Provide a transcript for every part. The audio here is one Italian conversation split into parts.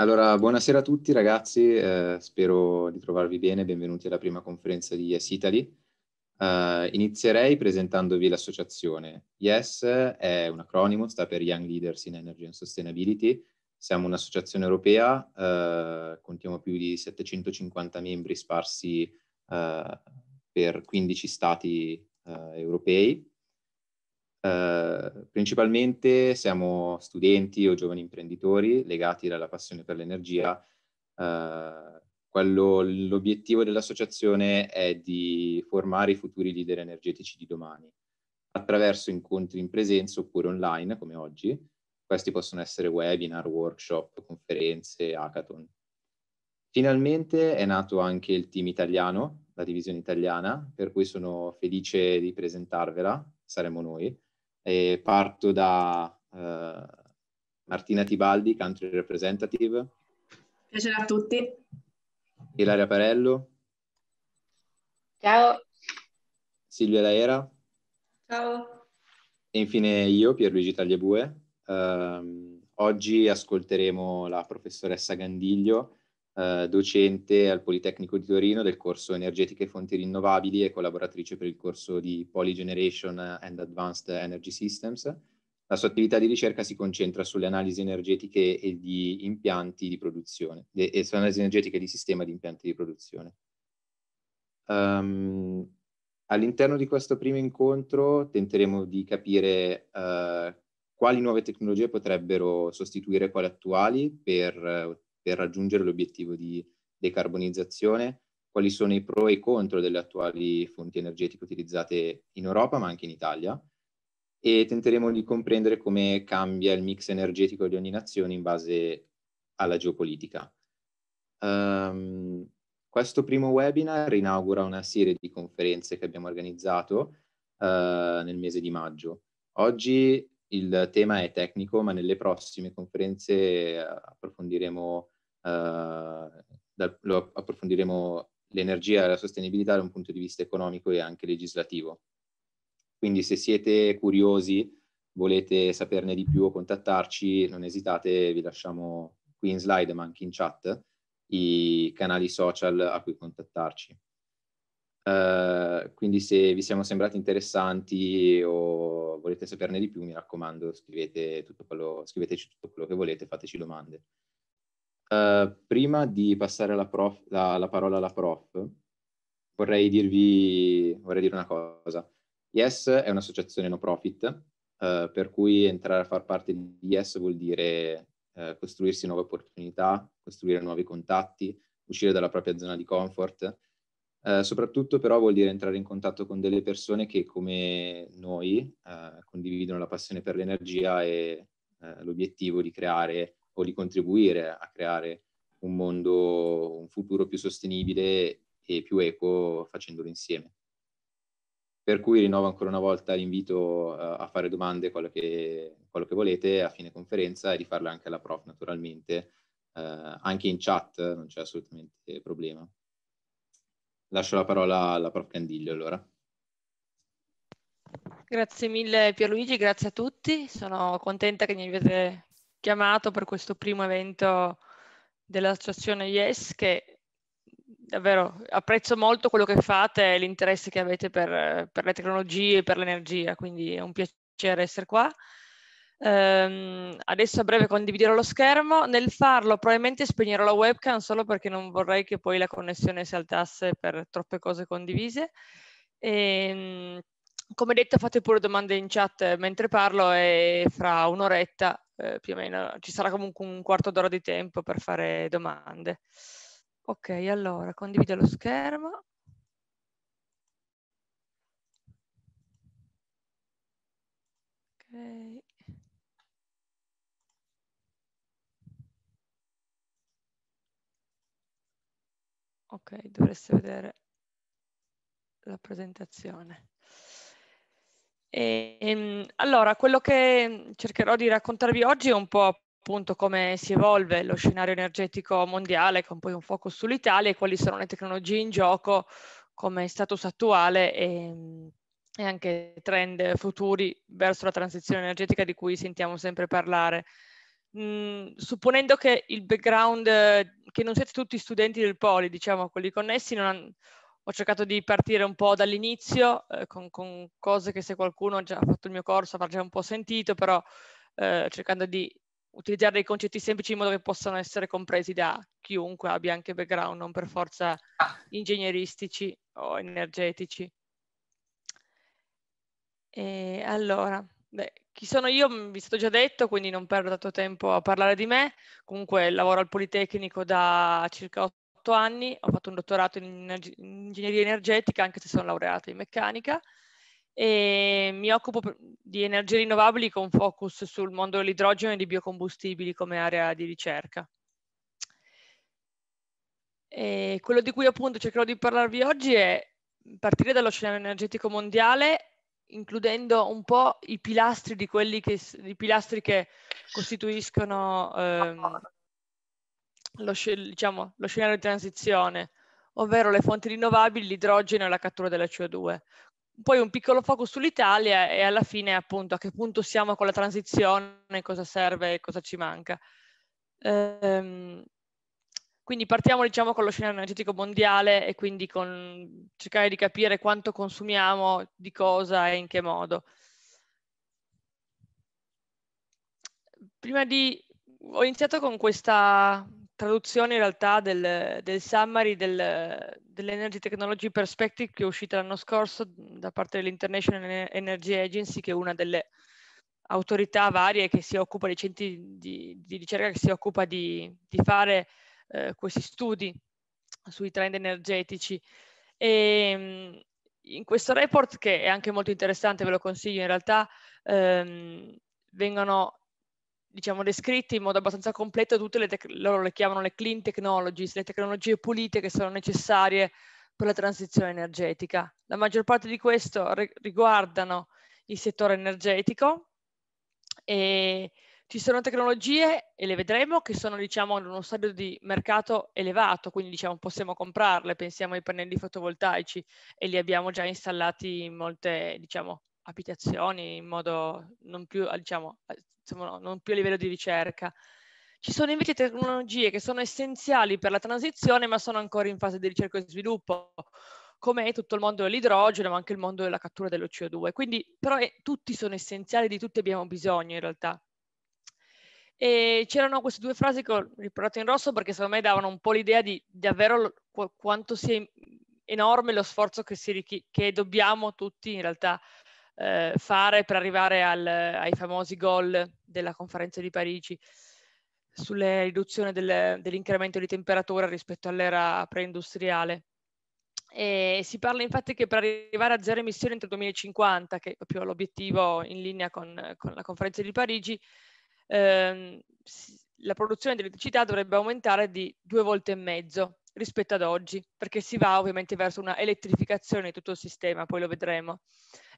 Allora, buonasera a tutti ragazzi, eh, spero di trovarvi bene, benvenuti alla prima conferenza di Yes Italy. Eh, inizierei presentandovi l'associazione. Yes è un acronimo, sta per Young Leaders in Energy and Sustainability. Siamo un'associazione europea, eh, contiamo più di 750 membri sparsi eh, per 15 stati eh, europei eh, principalmente siamo studenti o giovani imprenditori legati dalla passione per l'energia. Uh, quello, l'obiettivo dell'associazione è di formare i futuri leader energetici di domani attraverso incontri in presenza oppure online come oggi. Questi possono essere webinar, workshop, conferenze, hackathon. Finalmente è nato anche il team italiano, la divisione italiana, per cui sono felice di presentarvela, saremo noi. E parto da uh, Martina Tibaldi, Country Representative. Piacere a tutti. Ilaria Parello. Ciao. Silvia Laera. Ciao. E infine io, Pierluigi Tagliabue. Uh, oggi ascolteremo la professoressa Gandiglio eh, docente al Politecnico di Torino del corso Energetiche e Fonti Rinnovabili e collaboratrice per il corso di Polygeneration and Advanced Energy Systems. La sua attività di ricerca si concentra sulle analisi energetiche e di impianti di produzione, e, e sulle analisi energetiche di sistema di impianti di produzione. Um, all'interno di questo primo incontro tenteremo di capire uh, quali nuove tecnologie potrebbero sostituire quelle attuali per uh, per raggiungere l'obiettivo di decarbonizzazione, quali sono i pro e i contro delle attuali fonti energetiche utilizzate in Europa ma anche in Italia e tenteremo di comprendere come cambia il mix energetico di ogni nazione in base alla geopolitica. Um, questo primo webinar inaugura una serie di conferenze che abbiamo organizzato uh, nel mese di maggio. Oggi il tema è tecnico, ma nelle prossime conferenze eh, approfondiremo, eh, approfondiremo l'energia e la sostenibilità da un punto di vista economico e anche legislativo. Quindi se siete curiosi, volete saperne di più o contattarci, non esitate, vi lasciamo qui in slide ma anche in chat i canali social a cui contattarci. Eh, quindi se vi siamo sembrati interessanti o volete saperne di più, mi raccomando, scrivete tutto quello, scriveteci tutto quello che volete, fateci domande. Uh, prima di passare la, prof, la, la parola alla prof, vorrei dirvi vorrei dire una cosa. Yes è un'associazione no profit, uh, per cui entrare a far parte di Yes vuol dire costruirsi nuove opportunità, costruire nuovi contatti, uscire dalla propria zona di comfort eh, soprattutto però vuol dire entrare in contatto con delle persone che come noi eh, condividono la passione per l'energia e eh, l'obiettivo di creare o di contribuire a creare un mondo, un futuro più sostenibile e più eco facendolo insieme. Per cui rinnovo ancora una volta l'invito eh, a fare domande, quello che, quello che, volete, a fine conferenza e di farle anche alla prof naturalmente, eh, anche in chat non c'è assolutamente problema. Lascio la parola alla prof. Candiglio allora. Grazie mille Pierluigi, grazie a tutti. Sono contenta che mi avete chiamato per questo primo evento dell'associazione Yes che davvero apprezzo molto quello che fate e l'interesse che avete per, per le tecnologie e per l'energia, quindi è un piacere essere qua. Ehm, adesso a breve condividerò lo schermo, nel farlo probabilmente spegnerò la webcam solo perché non vorrei che poi la connessione saltasse per troppe cose condivise. Ehm, come detto fate pure domande in chat mentre parlo e fra un'oretta eh, più o meno ci sarà comunque un quarto d'ora di tempo per fare domande. Ok, allora condivido lo schermo. Okay. Ok, dovreste vedere la presentazione. E, ehm, e, allora, quello che cercherò di raccontarvi oggi è un po' appunto come si evolve lo scenario energetico mondiale con poi un focus sull'Italia e quali sono le tecnologie in gioco come status attuale e, ehm, e anche trend futuri verso la transizione energetica di cui sentiamo sempre parlare mh, mhmm, supponendo che il background, che non siete tutti studenti del Poli, diciamo quelli connessi, hanno, ho cercato di partire un po' dall'inizio eh, con, con, cose che se qualcuno ha già fatto il mio corso avrà già un po' sentito, però eh, cercando di utilizzare dei concetti semplici in modo che possano essere compresi da chiunque abbia anche background, non per forza ah. ingegneristici o energetici. E allora, beh, chi sono io vi sto già detto, quindi non perdo tanto tempo a parlare di me. Comunque lavoro al Politecnico da circa otto anni, ho fatto un dottorato in, ingegneria energetica, anche se sono laureata in meccanica. E mi occupo di energie rinnovabili con focus sul mondo dell'idrogeno e di biocombustibili come area di ricerca. E quello di cui appunto cercherò di parlarvi oggi è partire dallo scenario energetico mondiale includendo un po' i pilastri di quelli che, i pilastri che costituiscono ehm, lo, diciamo, lo, scenario di transizione, ovvero le fonti rinnovabili, l'idrogeno e la cattura della CO2. Poi un piccolo focus sull'Italia e alla fine appunto a che punto siamo con la transizione, cosa serve e cosa ci manca. Ehm, quindi partiamo diciamo con lo scenario energetico mondiale e quindi con cercare di capire quanto consumiamo, di cosa e in che modo. Prima di... ho iniziato con questa traduzione in realtà del, del summary del, dell'Energy Technology Perspective che è uscita l'anno scorso da parte dell'International Energy Agency che è una delle autorità varie che si occupa dei centri di, di ricerca che si occupa di, di fare eh, questi studi sui trend energetici. E, mm, in questo report, che è anche molto interessante, ve lo consiglio, in realtà ehm, vengono diciamo, descritti in modo abbastanza completo tutte le, loro le chiamano le clean technologies, le tecnologie pulite che sono necessarie per la transizione energetica. La maggior parte di questo riguardano il settore energetico e ci sono tecnologie, e le vedremo, che sono diciamo in uno stadio di mercato elevato, quindi diciamo possiamo comprarle, pensiamo ai pannelli fotovoltaici e li abbiamo già installati in molte diciamo abitazioni in modo non più, diciamo, insomma, non più a livello di ricerca. Ci sono invece tecnologie che sono essenziali per la transizione ma sono ancora in fase di ricerca e sviluppo, come tutto il mondo dell'idrogeno ma anche il mondo della cattura dello CO2. Quindi però è, eh, tutti sono essenziali, di tutti abbiamo bisogno in realtà. E c'erano queste due frasi che ho riportato in rosso perché secondo me davano un po' l'idea di davvero qu- quanto sia enorme lo sforzo che, richi- che dobbiamo tutti in realtà eh, fare per arrivare al, ai famosi goal della conferenza di Parigi sulla riduzione del, dell'incremento di temperatura rispetto all'era preindustriale. E si parla infatti che per arrivare a zero emissioni entro il 2050, che è proprio l'obiettivo in linea con, con la conferenza di Parigi, ehm, la produzione di elettricità dovrebbe aumentare di due volte e mezzo rispetto ad oggi, perché si va ovviamente verso una elettrificazione di tutto il sistema, poi lo vedremo.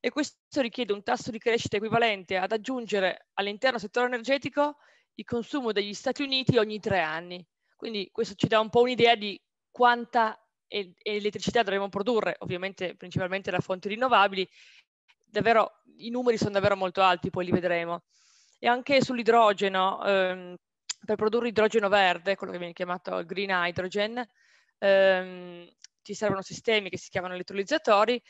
E questo richiede un tasso di crescita equivalente ad aggiungere all'interno del settore energetico il consumo degli Stati Uniti ogni tre anni. Quindi questo ci dà un po' un'idea di quanta elettricità dovremo produrre, ovviamente principalmente da fonti rinnovabili. Davvero i numeri sono davvero molto alti, poi li vedremo e anche sull'idrogeno, ehm, per produrre idrogeno verde, quello che viene chiamato green hydrogen, ehm, ci servono sistemi che si chiamano elettrolizzatori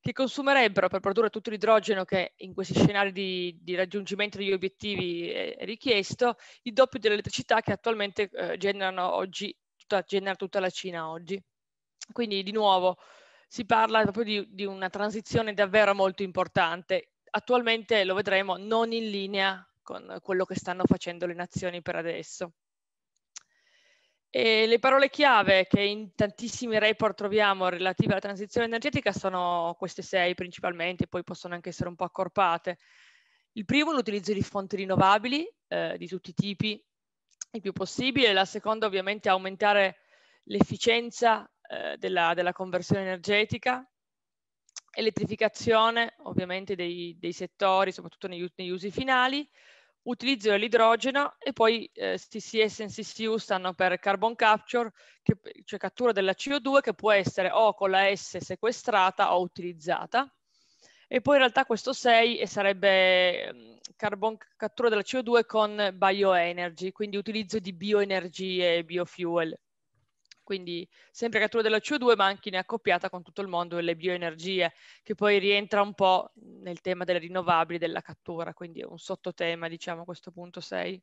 che consumerebbero per produrre tutto l'idrogeno che in questi scenari di, di raggiungimento degli obiettivi è, eh, è richiesto, il doppio dell'elettricità che attualmente eh, generano oggi, tutta, genera tutta la Cina oggi. Quindi di nuovo si parla proprio di, di una transizione davvero molto importante. Attualmente lo vedremo non in linea con quello che stanno facendo le nazioni per adesso. E le parole chiave che in tantissimi report troviamo relative alla transizione energetica sono queste sei principalmente, poi possono anche essere un po' accorpate. Il primo è l'utilizzo di fonti rinnovabili eh, di tutti i tipi, il più possibile. La seconda ovviamente aumentare l'efficienza eh, della, della, conversione energetica elettrificazione ovviamente dei, dei settori, soprattutto negli, negli, usi finali, utilizzo dell'idrogeno e poi eh, CCS e CCU stanno per carbon capture, che, cioè cattura della CO2 che può essere o con la S sequestrata o utilizzata. E poi in realtà questo 6 eh, sarebbe mm, carbon, cattura della CO2 con bioenergy, quindi utilizzo di bioenergie e biofuel quindi sempre cattura della CO2 ma anche in accoppiata con tutto il mondo delle bioenergie, che poi rientra un po' nel tema delle rinnovabili della cattura, quindi è un sottotema diciamo a questo punto 6.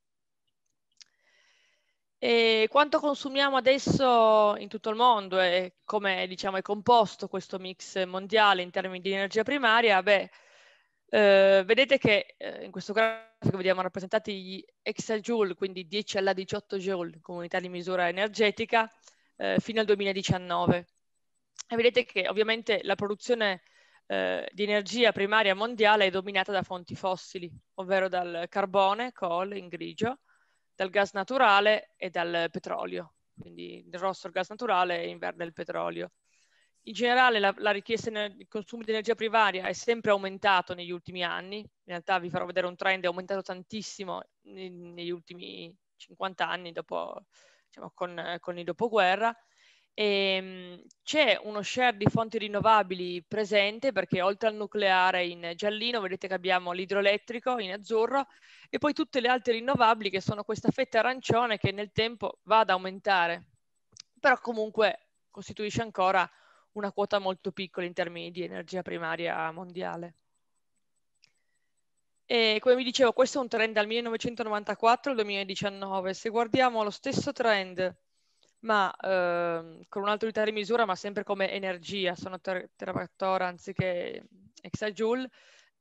E quanto consumiamo adesso in tutto il mondo e come diciamo, è composto questo mix mondiale in termini di energia primaria? Beh, eh, vedete che eh, in questo grafico vediamo rappresentati gli exajoule, quindi 10 alla 18 joule, comunità di misura energetica, eh, fino al 2019. E vedete che ovviamente la produzione eh, di energia primaria mondiale è dominata da fonti fossili, ovvero dal carbone, coal in grigio, dal gas naturale e dal petrolio. Quindi il rosso il gas naturale e in verde il petrolio. In generale la, la richiesta di consumo di energia primaria è sempre aumentato negli ultimi anni, in realtà vi farò vedere un trend, è aumentato tantissimo negli ultimi 50 anni dopo diciamo, con, eh, con il dopoguerra. E, ehm, c'è uno share di fonti rinnovabili presente perché oltre al nucleare in giallino vedete che abbiamo l'idroelettrico in azzurro e poi tutte le altre rinnovabili che sono questa fetta arancione che nel tempo va ad aumentare, però comunque costituisce ancora una quota molto piccola in termini di energia primaria mondiale. E come vi dicevo, questo è un trend dal 1994 al 2019. Se guardiamo lo stesso trend, ma eh, con un'altra unità di misura, ma sempre come energia, sono ter- terawattora anziché exajoule,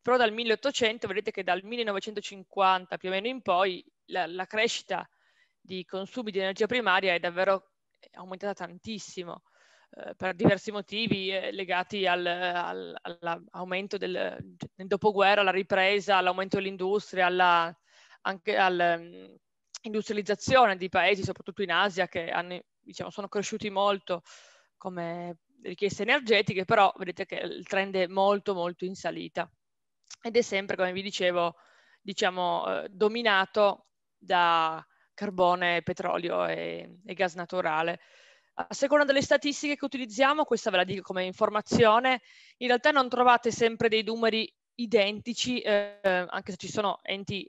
però dal 1800, vedete che dal 1950 più o meno in poi, la, la crescita di consumi di energia primaria è davvero aumentata tantissimo. Eh, per diversi motivi eh, legati al, al, all'aumento del nel dopoguerra, alla ripresa, all'aumento dell'industria, alla, anche all'industrializzazione mm, di paesi, soprattutto in Asia, che hanno, diciamo, sono cresciuti molto come richieste energetiche, però vedete che il trend è molto molto in salita ed è sempre, come vi dicevo, diciamo, eh, dominato da carbone, petrolio e, e gas naturale. A seconda delle statistiche che utilizziamo, questa ve la dico come informazione, in realtà non trovate sempre dei numeri identici, eh, anche se ci sono enti,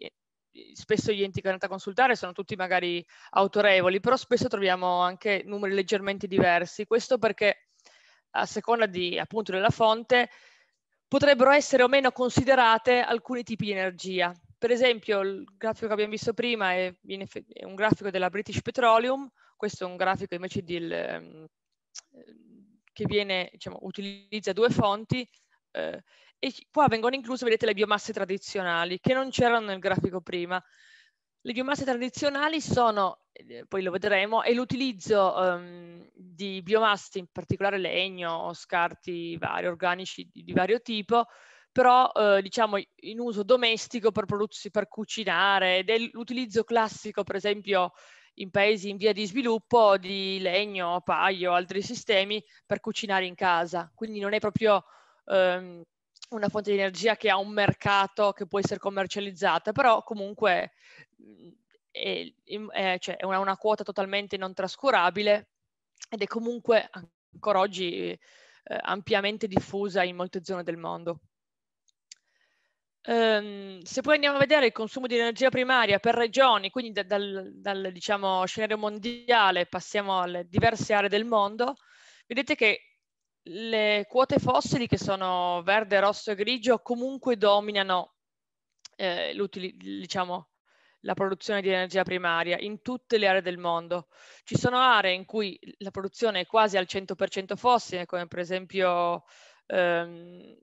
spesso gli enti che andate a consultare sono tutti magari autorevoli, però spesso troviamo anche numeri leggermente diversi. Questo perché a seconda di, appunto della fonte potrebbero essere o meno considerate alcuni tipi di energia. Per esempio il grafico che abbiamo visto prima è, è un grafico della British Petroleum, questo è un grafico invece di, ehm, che viene, diciamo, utilizza due fonti eh, e qua vengono incluse, vedete, le biomasse tradizionali che non c'erano nel grafico prima. Le biomasse tradizionali sono, eh, poi lo vedremo, è l'utilizzo um, di biomasse, in particolare legno scarti vari, organici di, di vario tipo, però eh, diciamo in uso domestico per, per cucinare ed è l'utilizzo classico per esempio in paesi in via di sviluppo di legno, paio, altri sistemi per cucinare in casa. Quindi non è proprio ehm, una fonte di energia che ha un mercato che può essere commercializzata, però comunque mm, è, è, cioè, è una, una, quota totalmente non trascurabile ed è comunque ancora oggi eh, ampiamente diffusa in molte zone del mondo. Um, se poi andiamo a vedere il consumo di energia primaria per regioni, quindi da, dal, dal diciamo, scenario mondiale passiamo alle diverse aree del mondo, vedete che le quote fossili che sono verde, rosso e grigio comunque dominano eh, diciamo, la produzione di energia primaria in tutte le aree del mondo. Ci sono aree in cui la produzione è quasi al 100% fossile, come per esempio... Ehm,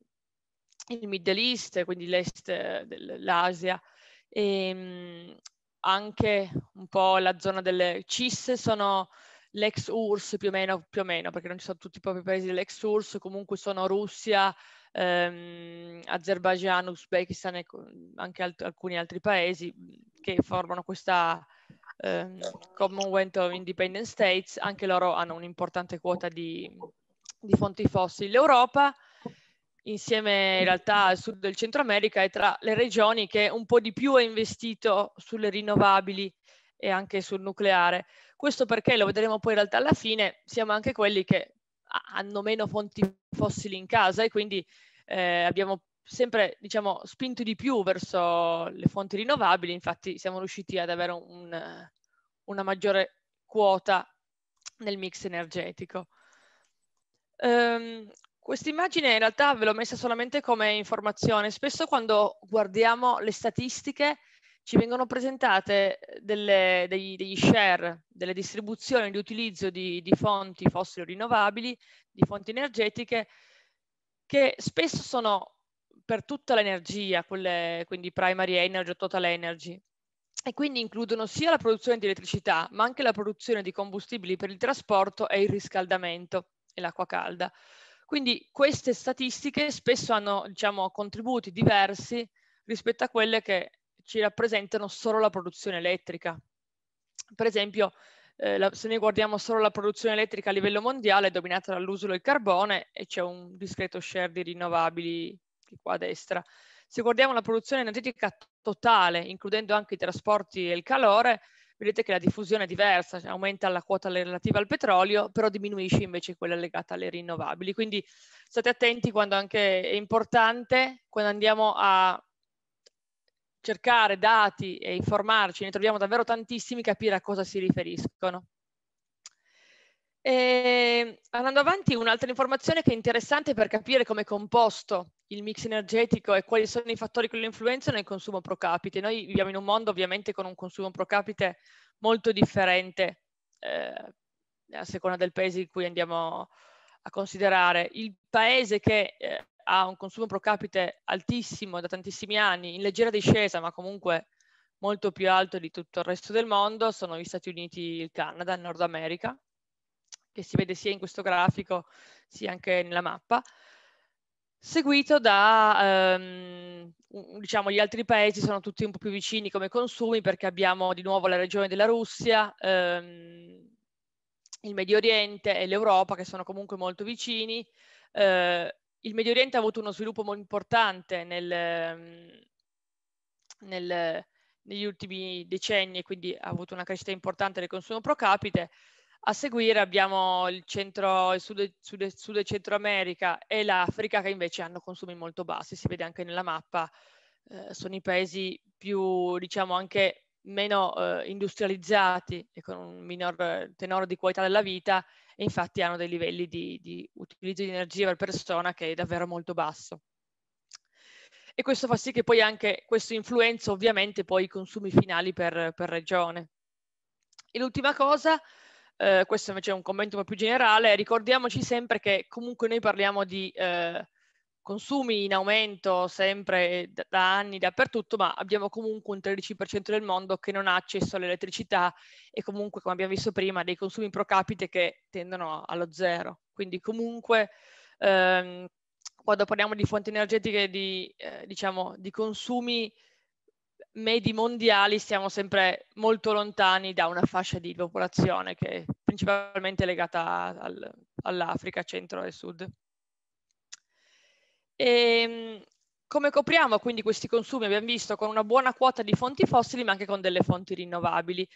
il Middle East, quindi l'est dell'Asia, e ehm, anche un po' la zona delle CIS sono l'ex URSS più o meno, più o meno perché non ci sono tutti i propri paesi dell'ex URSS, comunque sono Russia, ehm, Azerbaijan, Uzbekistan e anche alt- alcuni altri paesi che formano questa ehm, Commonwealth of Independent States, anche loro hanno un'importante quota di, di fonti fossili. L'Europa insieme in realtà al sud del Centro America è tra le regioni che un po' di più ha investito sulle rinnovabili e anche sul nucleare. Questo perché, lo vedremo poi in realtà alla fine, siamo anche quelli che hanno meno fonti fossili in casa e quindi eh, abbiamo sempre diciamo, spinto di più verso le fonti rinnovabili, infatti siamo riusciti ad avere un, una maggiore quota nel mix energetico. Um, questa immagine in realtà ve l'ho messa solamente come informazione. Spesso quando guardiamo le statistiche ci vengono presentate eh, delle, degli, degli, share, delle distribuzioni di utilizzo di, di fonti fossili rinnovabili, di fonti energetiche, che spesso sono per tutta l'energia, quindi primary energy o total energy, e quindi includono sia la produzione di elettricità, ma anche la produzione di combustibili per il trasporto e il riscaldamento e l'acqua calda. Quindi queste statistiche spesso hanno diciamo, contributi diversi rispetto a quelle che ci rappresentano solo la produzione elettrica. Per esempio, eh, la, se noi guardiamo solo la produzione elettrica a livello mondiale è dominata dall'uso del carbone e c'è un discreto share di rinnovabili che qua a destra. Se guardiamo la produzione energetica totale, includendo anche i trasporti e il calore, vedete che la diffusione è diversa, cioè aumenta la quota relativa al petrolio, però diminuisce invece quella legata alle rinnovabili. Quindi state attenti quando anche è importante, quando andiamo a cercare dati e informarci, ne troviamo davvero tantissimi, capire a cosa si riferiscono. E ehm, andando avanti, un'altra informazione che è interessante per capire come è composto il mix energetico e quali sono i fattori che lo influenzano è il consumo pro capite. Noi viviamo in un mondo ovviamente con un consumo pro capite molto differente eh, a seconda del paese in cui andiamo a considerare. Il paese che eh, ha un consumo pro capite altissimo da tantissimi anni, in leggera discesa, ma comunque molto più alto di tutto il resto del mondo, sono gli Stati Uniti il Canada, il Nord America che si vede sia in questo grafico sia anche nella mappa, seguito da, ehm, diciamo, gli altri paesi sono tutti un po' più vicini come consumi perché abbiamo di nuovo la regione della Russia, ehm, il Medio Oriente e l'Europa che sono comunque molto vicini. Eh, il Medio Oriente ha avuto uno sviluppo molto importante nel, ehm, nel, negli ultimi decenni, quindi ha avuto una crescita importante del consumo pro capite, a seguire abbiamo il, centro, il sud, sud, sud e Centro America e l'Africa che invece hanno consumi molto bassi, si vede anche nella mappa, eh, sono i paesi più, diciamo, anche meno eh, industrializzati e con un minor tenore di qualità della vita e infatti hanno dei livelli di, di utilizzo di energia per persona che è davvero molto basso. E questo fa sì che poi anche questo influenza ovviamente poi i consumi finali per, per regione. E l'ultima cosa eh, questo invece è un commento un po' più generale, ricordiamoci sempre che comunque noi parliamo di eh, consumi in aumento sempre da, da anni dappertutto, ma abbiamo comunque un 13% del mondo che non ha accesso all'elettricità e comunque, come abbiamo visto prima, dei consumi pro capite che tendono allo zero. Quindi comunque... Ehm, quando parliamo di fonti energetiche di, eh, diciamo, di consumi medi mondiali siamo sempre molto lontani da una fascia di popolazione che è principalmente legata al, all'Africa centro e sud. E, ehm, come copriamo quindi questi consumi? Abbiamo visto con una buona quota di fonti fossili ma anche con delle fonti rinnovabili,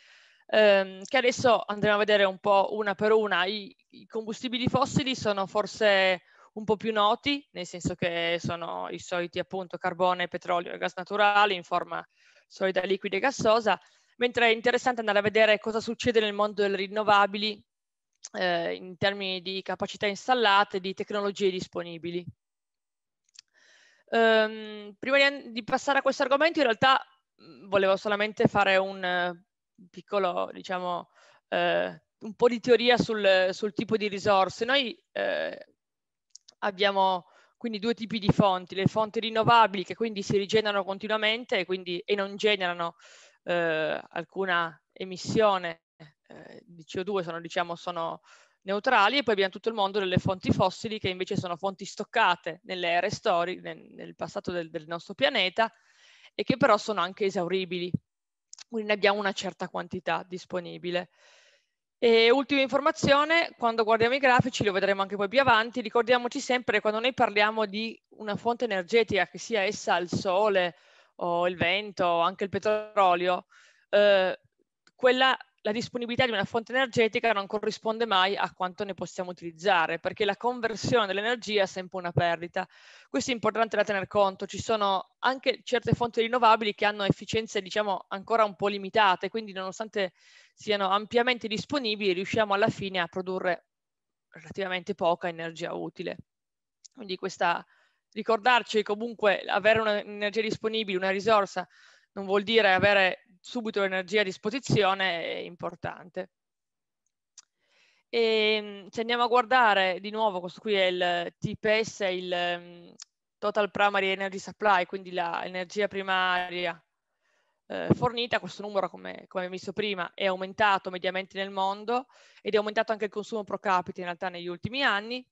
ehm, che adesso andremo a vedere un po' una per una. I, i combustibili fossili sono forse un po' più noti, nel senso che sono i soliti appunto carbone, petrolio e gas naturale in forma solida, liquida e gassosa, mentre è interessante andare a vedere cosa succede nel mondo delle rinnovabili eh, in termini di capacità installate, di tecnologie disponibili. Um, prima di, di passare a questo argomento, in realtà volevo solamente fare un eh, piccolo, diciamo, uh, un po' di teoria sul, sul tipo di risorse. Noi eh, abbiamo quindi due tipi di fonti, le fonti rinnovabili che quindi si rigenerano continuamente e, quindi, e non generano eh, alcuna emissione eh, di CO2, sono, diciamo, sono neutrali, e poi abbiamo tutto il mondo delle fonti fossili che invece sono fonti stoccate nelle ere storiche, nel, nel, passato del, del nostro pianeta e che però sono anche esauribili, quindi ne abbiamo una certa quantità disponibile. E ultima informazione, quando guardiamo i grafici, lo vedremo anche poi più avanti, ricordiamoci sempre quando noi parliamo di una fonte energetica, che sia essa il sole o il vento o anche il petrolio, eh, quella la disponibilità di una fonte energetica non corrisponde mai a quanto ne possiamo utilizzare, perché la conversione dell'energia è sempre una perdita. Questo è importante da tener conto, ci sono anche certe fonti rinnovabili che hanno efficienze diciamo ancora un po' limitate, quindi nonostante siano ampiamente disponibili riusciamo alla fine a produrre relativamente poca energia utile. Quindi questa ricordarci comunque avere un'energia disponibile, una risorsa non vuol dire avere subito l'energia a disposizione, è importante. E ehm, se andiamo a guardare di nuovo, questo qui è il TPS, il ehm, Total Primary Energy Supply, quindi l'energia primaria eh, fornita, questo numero come, come abbiamo visto prima è aumentato mediamente nel mondo ed è aumentato anche il consumo pro capite in realtà negli ultimi anni.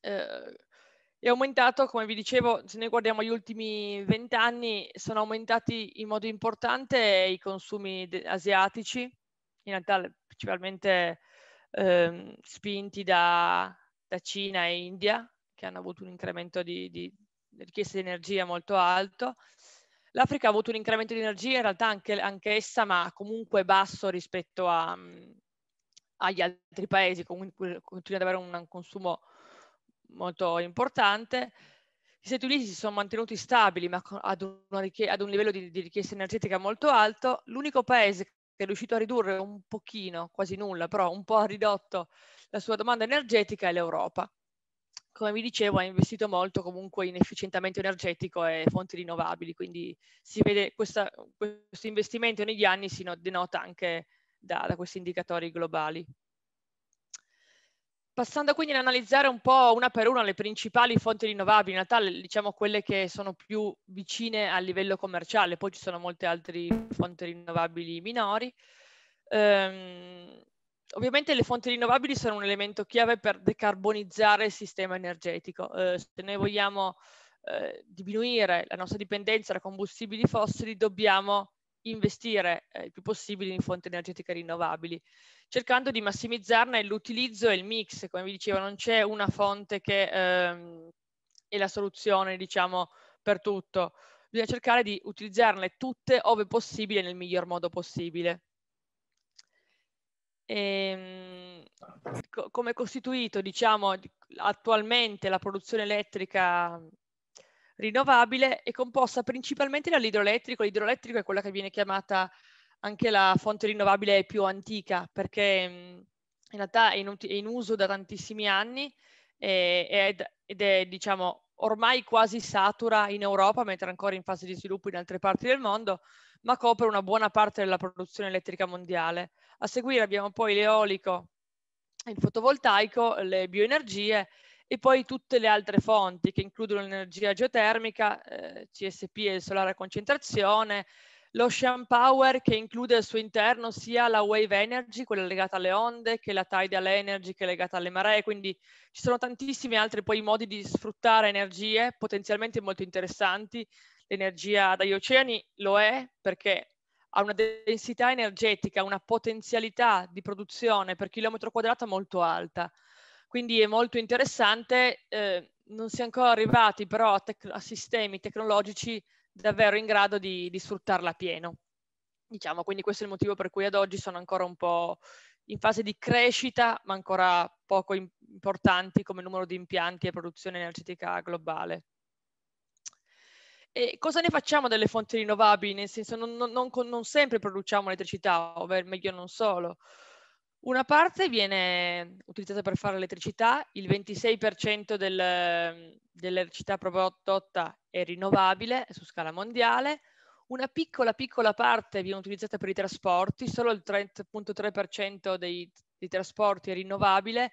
Eh, è aumentato, come vi dicevo, se noi guardiamo gli ultimi vent'anni, sono aumentati in modo importante i consumi asiatici, in realtà principalmente ehm, spinti da, da, Cina e India, che hanno avuto un incremento di, di richieste di energia molto alto. L'Africa ha avuto un incremento di energia, in realtà anche, anche essa, ma comunque basso rispetto a, agli altri paesi, comunque continua ad avere un, un consumo molto importante. Gli Stati Uniti si sono mantenuti stabili ma ad, ad un livello di, di richiesta energetica molto alto. L'unico paese che è riuscito a ridurre un pochino, quasi nulla, però un po' ha ridotto la sua domanda energetica è l'Europa. Come vi dicevo, ha investito molto comunque in efficientamento energetico e fonti rinnovabili, quindi si vede questa, questo investimento negli anni si denota anche da, da questi indicatori globali. Passando quindi ad analizzare un po' una per una le principali fonti rinnovabili, Natale, diciamo quelle che sono più vicine a livello commerciale, poi ci sono molte altre fonti rinnovabili minori. Ehm, ovviamente le fonti rinnovabili sono un elemento chiave per decarbonizzare il sistema energetico. Eh, se noi vogliamo eh, diminuire la nostra dipendenza da combustibili fossili, dobbiamo investire eh, il più possibile in fonti energetiche rinnovabili, cercando di massimizzarne l'utilizzo e il mix. Come vi dicevo, non c'è una fonte che ehm, è la soluzione, diciamo, per tutto. Bisogna cercare di utilizzarle tutte ove possibile nel miglior modo possibile. E, ehm, co come è costituito, diciamo, attualmente la produzione elettrica rinnovabile è composta principalmente dall'idroelettrico. L'idroelettrico è quella che viene chiamata anche la fonte rinnovabile più antica, perché mm, in realtà è in, è in uso da tantissimi anni eh, ed, ed è, diciamo, ormai quasi satura in Europa, mentre ancora in fase di sviluppo in altre parti del mondo, ma copre una buona parte della produzione elettrica mondiale. A seguire abbiamo poi l'eolico, il fotovoltaico, le bioenergie e poi tutte le altre fonti che includono l'energia geotermica, eh, CSP e il solare a concentrazione, l'ocean power che include al suo interno sia la wave energy, quella legata alle onde, che la tidal energy che è legata alle maree, quindi ci sono tantissimi altri poi modi di sfruttare energie potenzialmente molto interessanti. L'energia dagli oceani lo è perché ha una densità energetica, una potenzialità di produzione per chilometro quadrato molto alta quindi è molto interessante, eh, non si è ancora arrivati però a, tec- a sistemi tecnologici davvero in grado di, di sfruttarla a pieno. Diciamo, quindi questo è il motivo per cui ad oggi sono ancora un po' in fase di crescita, ma ancora poco importanti come numero di impianti e produzione energetica globale. E cosa ne facciamo delle fonti rinnovabili? Nel senso, non, non, non, non sempre produciamo elettricità, ovvero meglio non solo. Una parte viene utilizzata per fare elettricità, il 26% del, dell'elettricità prodotta è rinnovabile, è su scala mondiale, una piccola piccola parte viene utilizzata per i trasporti, solo il 30.3% dei, dei, trasporti è rinnovabile.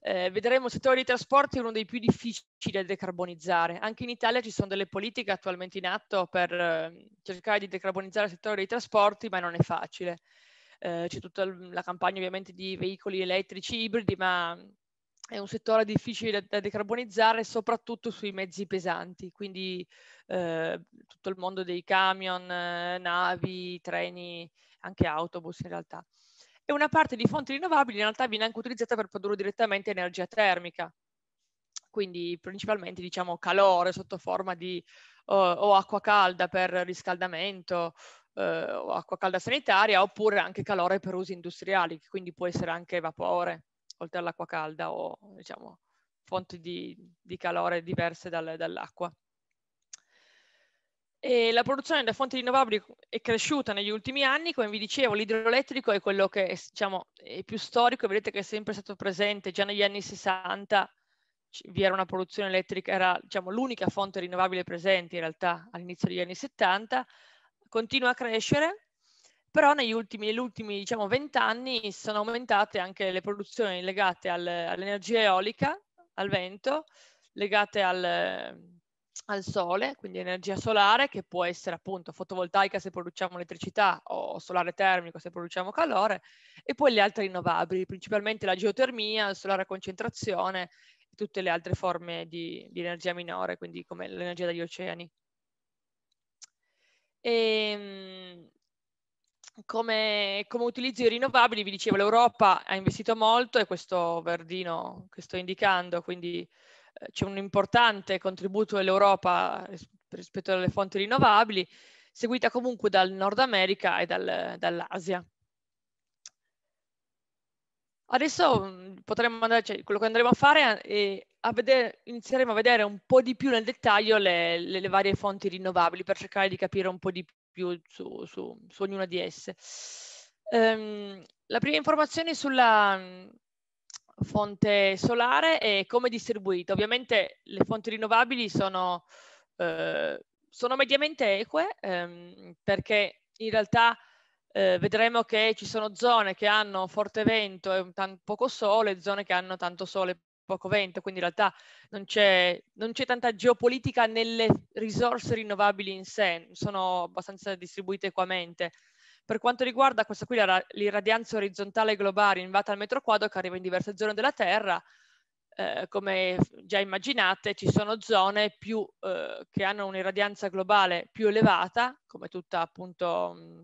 Eh, vedremo il settore dei trasporti è uno dei più difficili da decarbonizzare. Anche in Italia ci sono delle politiche attualmente in atto per eh, cercare di decarbonizzare il settore dei trasporti, ma non è facile eh, c'è tutta la campagna ovviamente di veicoli elettrici ibridi, ma è un settore difficile da, decarbonizzare soprattutto sui mezzi pesanti, quindi eh, tutto il mondo dei camion, eh, navi, treni, anche autobus in realtà. E una parte di fonti rinnovabili in realtà viene anche utilizzata per produrre direttamente energia termica, quindi principalmente diciamo calore sotto forma di o, o acqua calda per riscaldamento eh, o acqua calda sanitaria oppure anche calore per usi industriali, che quindi può essere anche vapore, oltre all'acqua calda o diciamo fonti di, di calore diverse dal, dall'acqua. E la produzione da fonti rinnovabili è cresciuta negli ultimi anni, come vi dicevo l'idroelettrico è quello che è, diciamo, è più storico, vedete che è sempre stato presente, già negli anni 60 vi era una produzione elettrica, era diciamo, l'unica fonte rinnovabile presente in realtà all'inizio degli anni 70, continua a crescere, però negli ultimi, ultimi diciamo, 20 anni sono aumentate anche le produzioni legate al, all'energia eolica, al vento, legate al, al sole, quindi energia solare, che può essere appunto fotovoltaica se produciamo elettricità o solare termico se produciamo calore, e poi le altre rinnovabili, principalmente la geotermia, il solare a concentrazione e tutte le altre forme di, di energia minore, quindi come l'energia dagli oceani. E, ehm, come, come utilizzo i rinnovabili, vi dicevo, l'Europa ha investito molto e questo verdino che sto indicando, quindi eh, c'è un importante contributo dell'Europa rispetto alle fonti rinnovabili, seguita comunque dal Nord America e dal, dall'Asia. Adesso mm, potremmo andare, cioè, quello che andremo a fare è a vedere, inizieremo a vedere un po' di più nel dettaglio le, le, le, varie fonti rinnovabili per cercare di capire un po' di più su, su, su ognuna di esse. Um, la prima informazione sulla mm, fonte solare è come distribuita. Ovviamente le fonti rinnovabili sono, eh, sono mediamente eque ehm, perché in realtà eh, vedremo che ci sono zone che hanno forte vento e poco sole, zone che hanno tanto sole poco vento, quindi in realtà non c'è, non c'è tanta geopolitica nelle risorse rinnovabili in sé, sono abbastanza distribuite equamente. Per quanto riguarda questa qui, la, l'irradianza orizzontale globale in watt al metro quadro che arriva in diverse zone della Terra, eh, come già immaginate, ci sono zone più, eh, che hanno un'irradianza globale più elevata, come tutta appunto mh, mm,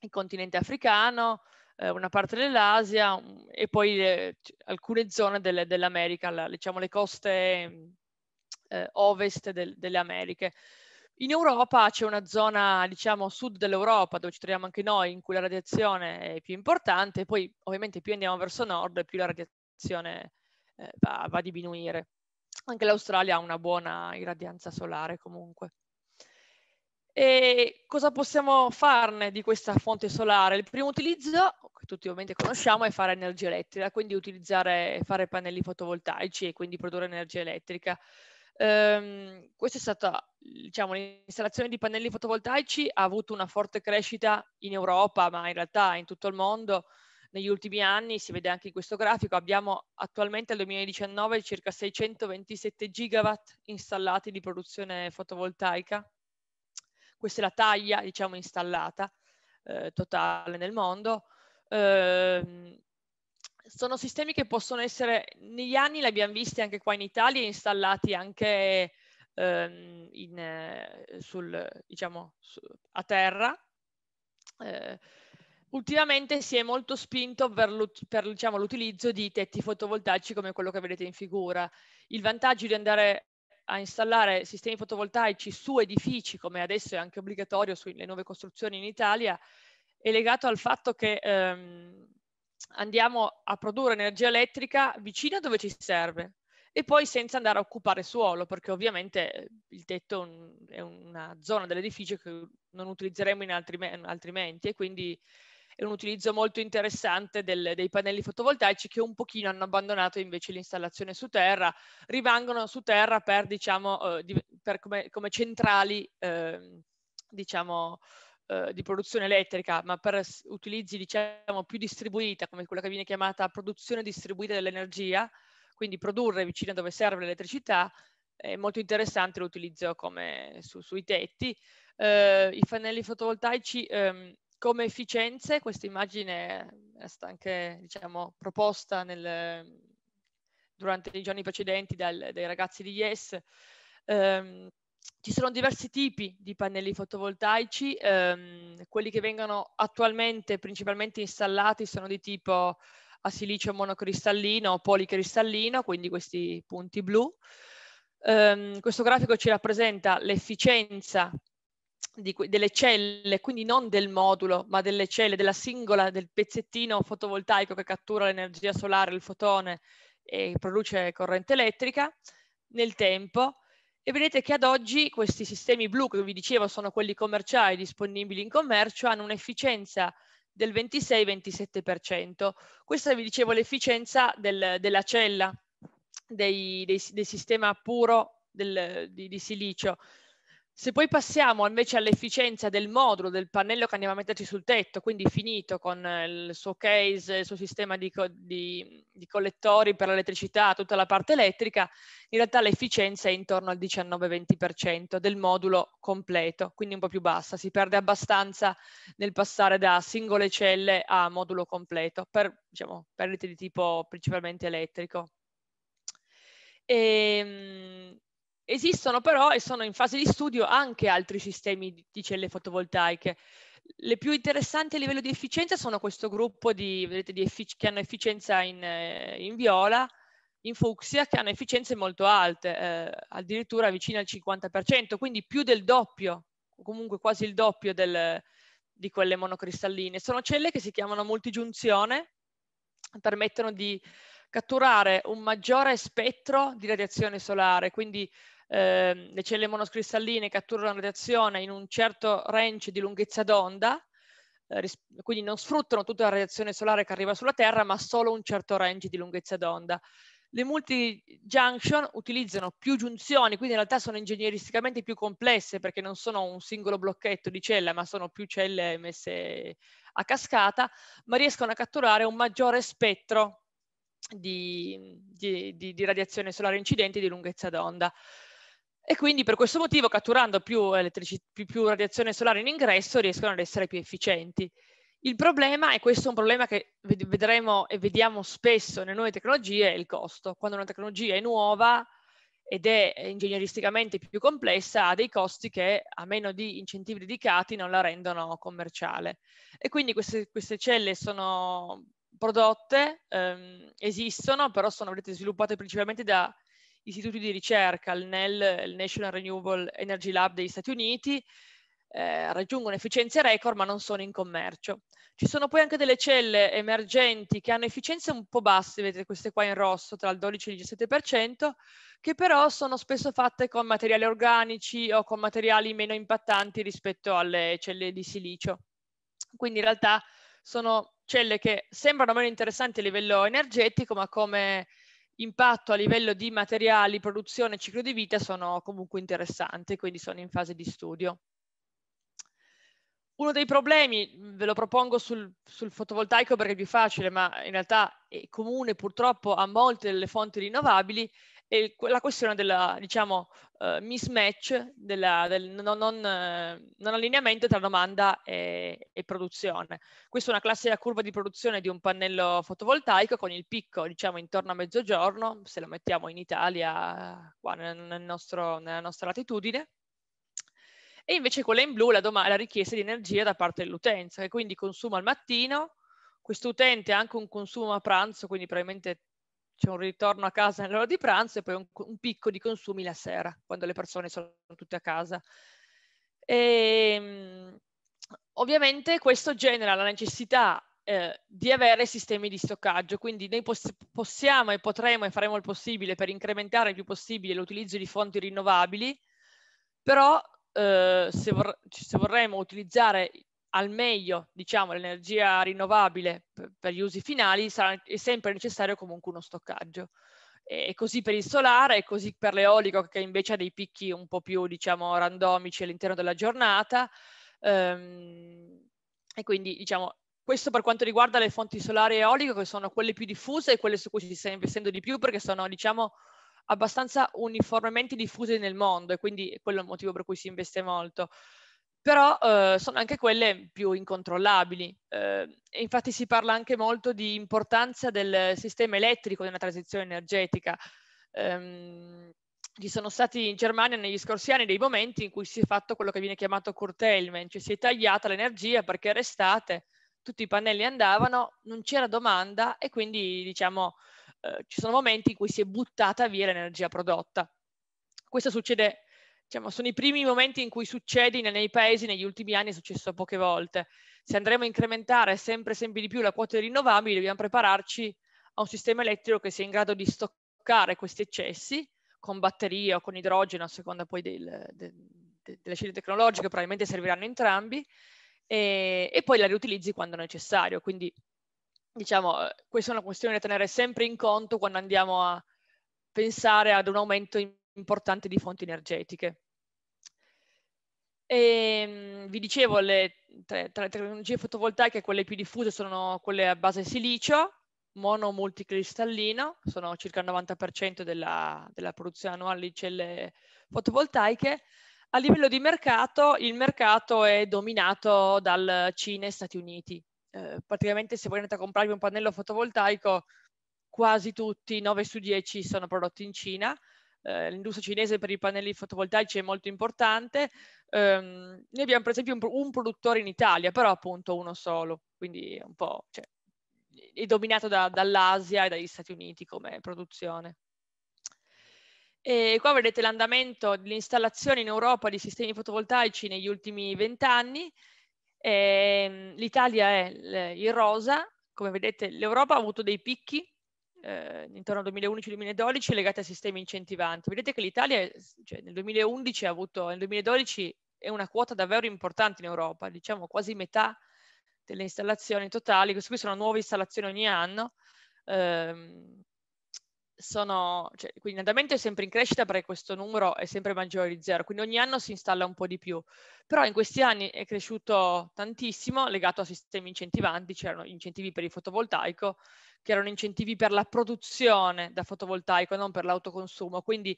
il continente africano, eh, una parte dell'Asia mm, e poi le, alcune zone delle, dell'America, la, diciamo le coste mm, eh, ovest del, delle Americhe. In Europa c'è una zona, diciamo, sud dell'Europa, dove ci troviamo anche noi, in cui la radiazione è più importante, poi ovviamente più andiamo verso nord, più la radiazione eh, va, va a diminuire. Anche l'Australia ha una buona irradianza solare comunque. E cosa possiamo farne di questa fonte solare? Il primo utilizzo che tutti ovviamente conosciamo, è fare energia elettrica, quindi utilizzare, fare pannelli fotovoltaici e quindi produrre energia elettrica. Um, questa è stata, diciamo, l'installazione di pannelli fotovoltaici ha avuto una forte crescita in Europa, ma in realtà in tutto il mondo negli ultimi anni, si vede anche in questo grafico, abbiamo attualmente al 2019 circa 627 gigawatt installati di produzione fotovoltaica. Questa è la taglia, diciamo, installata eh, totale nel mondo. Ehm, sono sistemi che possono essere, negli anni li abbiamo visti anche qua in Italia, installati anche ehm, in, eh, sul, diciamo, su, a terra. Eh, ultimamente si è molto spinto per, per diciamo, l'utilizzo di tetti fotovoltaici come quello che vedete in figura. Il vantaggio di andare a installare sistemi fotovoltaici su edifici, come adesso è anche obbligatorio sulle nuove costruzioni in Italia, è legato al fatto che ehm, andiamo a produrre energia elettrica vicino a dove ci serve e poi senza andare a occupare suolo, perché ovviamente eh, il tetto è una zona dell'edificio che non utilizzeremo altri, altrimenti e quindi è un utilizzo molto interessante del, dei pannelli fotovoltaici che un pochino hanno abbandonato invece l'installazione su terra, rimangono su terra per, diciamo, eh, per come, come, centrali eh, diciamo, eh, di produzione elettrica, ma per utilizzi diciamo più distribuita, come quella che viene chiamata produzione distribuita dell'energia, quindi produrre vicino a dove serve l'elettricità, è molto interessante l'utilizzo come su, sui tetti. Eh, I pannelli fotovoltaici ehm, come efficienze, questa immagine è stata anche diciamo, proposta nel, durante i giorni precedenti dal, dai ragazzi di Yes, ehm, ci sono diversi tipi di pannelli fotovoltaici, ehm, quelli che vengono attualmente principalmente installati sono di tipo a silicio monocristallino o policristallino, quindi questi punti blu. Ehm, questo grafico ci rappresenta l'efficienza delle celle, quindi non del modulo, ma delle celle, della singola, del pezzettino fotovoltaico che cattura l'energia solare, il fotone e produce corrente elettrica nel tempo e vedete che ad oggi questi sistemi blu, che vi dicevo sono quelli commerciali disponibili in commercio, hanno un'efficienza del 26-27%. Questa vi dicevo l'efficienza del, della cella, dei, dei, del sistema puro del, di, di silicio. Se poi passiamo invece all'efficienza del modulo, del pannello che andiamo a metterci sul tetto, quindi finito con eh, il suo case, il suo sistema di, co di, di collettori per l'elettricità, tutta la parte elettrica, in realtà l'efficienza è intorno al 19-20% del modulo completo, quindi un po' più bassa. Si perde abbastanza nel passare da singole celle a modulo completo, per diciamo, perdite di tipo principalmente elettrico. E, ehm, Esistono però e sono in fase di studio anche altri sistemi di celle fotovoltaiche. Le più interessanti a livello di efficienza sono questo gruppo di, vedete, di effic- che hanno efficienza in, eh, in, viola, in fucsia, che hanno efficienze molto alte, eh, addirittura vicino al 50%, quindi più del doppio, comunque quasi il doppio del, di quelle monocristalline. Sono celle che si chiamano multigiunzione, permettono di catturare un maggiore spettro di radiazione solare, quindi eh, le cellule monoscristalline catturano radiazione in un certo range di lunghezza d'onda, eh, quindi non sfruttano tutta la radiazione solare che arriva sulla Terra, ma solo un certo range di lunghezza d'onda. Le multi-junction utilizzano più giunzioni, quindi in realtà sono ingegneristicamente più complesse perché non sono un singolo blocchetto di cella, ma sono più celle messe a cascata, ma riescono a catturare un maggiore spettro di, di, di, di radiazione solare incidente di lunghezza d'onda e quindi per questo motivo catturando più, più, più radiazione solare in ingresso riescono ad essere più efficienti. Il problema, e questo è un problema che vedremo e vediamo spesso nelle nuove tecnologie, è il costo. Quando una tecnologia è nuova ed è ingegneristicamente più complessa, ha dei costi che a meno di incentivi dedicati non la rendono commerciale. E quindi queste, queste celle sono prodotte, ehm, esistono, però sono sviluppate principalmente da istituti di ricerca, il NEL, il National Renewable Energy Lab degli Stati Uniti, eh, raggiungono efficienze record ma non sono in commercio. Ci sono poi anche delle celle emergenti che hanno efficienze un po' basse, vedete queste qua in rosso, tra il 12 e il 17%, che però sono spesso fatte con materiali organici o con materiali meno impattanti rispetto alle celle di silicio. Quindi in realtà sono celle che sembrano meno interessanti a livello energetico, ma come impatto a livello di materiali, produzione, ciclo di vita sono comunque interessanti, quindi sono in fase di studio. Uno dei problemi, ve lo propongo sul, sul, fotovoltaico perché è più facile, ma in realtà è comune purtroppo a molte delle fonti rinnovabili, è la questione della, diciamo, uh, mismatch, della, del non, non, eh, non, allineamento tra domanda e, e, produzione. Questa è una classica curva di produzione di un pannello fotovoltaico con il picco diciamo intorno a mezzogiorno, se lo mettiamo in Italia, qua nel nostro, nella nostra latitudine, e invece quella in blu la, la richiesta di energia da parte dell'utenza, che quindi consuma al mattino, questo utente ha anche un consumo a pranzo, quindi probabilmente c'è un ritorno a casa nell'ora di pranzo e poi un, un, picco di consumi la sera, quando le persone sono tutte a casa. E, ehm, ovviamente questo genera la necessità eh, di avere sistemi di stoccaggio, quindi noi poss- possiamo e potremo e faremo il possibile per incrementare il più possibile l'utilizzo di fonti rinnovabili, però eh, se, vor- se vorremmo utilizzare al meglio diciamo, l'energia rinnovabile per, gli usi finali sarà sempre necessario comunque uno stoccaggio. E così per il solare, e così per l'eolico che invece ha dei picchi un po' più diciamo, randomici all'interno della giornata. Ehm, e quindi diciamo, questo per quanto riguarda le fonti solari e eoliche, che sono quelle più diffuse e quelle su cui si sta investendo di più, perché sono, diciamo, abbastanza uniformemente diffuse nel mondo, e quindi quello è il motivo per cui si investe molto però eh, sono anche quelle più incontrollabili. Eh, infatti si parla anche molto di importanza del sistema elettrico nella transizione energetica. Eh, ci sono stati in Germania negli scorsi anni dei momenti in cui si è fatto quello che viene chiamato curtailment, cioè si è tagliata l'energia perché restate, tutti i pannelli andavano, non c'era domanda e quindi diciamo eh, ci sono momenti in cui si è buttata via l'energia prodotta. Questo succede diciamo, sono i primi momenti in cui succede nei, paesi, negli ultimi anni è successo poche volte. Se andremo a incrementare sempre, sempre di più la quota di rinnovabili, dobbiamo prepararci a un sistema elettrico che sia in grado di stoccare questi eccessi con batteria o con idrogeno, a seconda poi del, del, delle scelte tecnologiche, probabilmente serviranno entrambi, e, e poi la riutilizzi quando necessario. Quindi, diciamo, eh, questa è una questione da tenere sempre in conto quando andiamo a pensare ad un aumento in importante di fonti energetiche. E, ehm, vi dicevo, le, tra, tra, le tecnologie fotovoltaiche quelle più diffuse sono quelle a base silicio, mono multicristallino, sono circa il 90% della, della, produzione annuale di celle fotovoltaiche. A livello di mercato, il mercato è dominato dal Cina e Stati Uniti. Eh, praticamente se voi andate a comprarvi un pannello fotovoltaico, quasi tutti, 9 su 10, sono prodotti in Cina, eh, l'industria cinese per i pannelli fotovoltaici è molto importante. Um, noi abbiamo per esempio un, un, produttore in Italia, però appunto uno solo, quindi è un po' cioè, è dominato da, dall'Asia e dagli Stati Uniti come produzione. E qua vedete l'andamento dell'installazione in Europa di sistemi fotovoltaici negli ultimi vent'anni. Ehm, L'Italia è il rosa, come vedete l'Europa ha avuto dei picchi eh, intorno al 2011-2012 legate a sistemi incentivanti. Vedete che l'Italia cioè, nel 2011 ha avuto, nel 2012 è una quota davvero importante in Europa, diciamo quasi metà delle installazioni totali, queste qui sono nuove installazioni ogni anno, ehm, sono, cioè, quindi l'andamento è sempre in crescita perché questo numero è sempre maggiore di zero, quindi ogni anno si installa un po' di più, però in questi anni è cresciuto tantissimo legato a sistemi incentivanti, c'erano incentivi per il fotovoltaico, che erano incentivi per la produzione da fotovoltaico, non per l'autoconsumo, quindi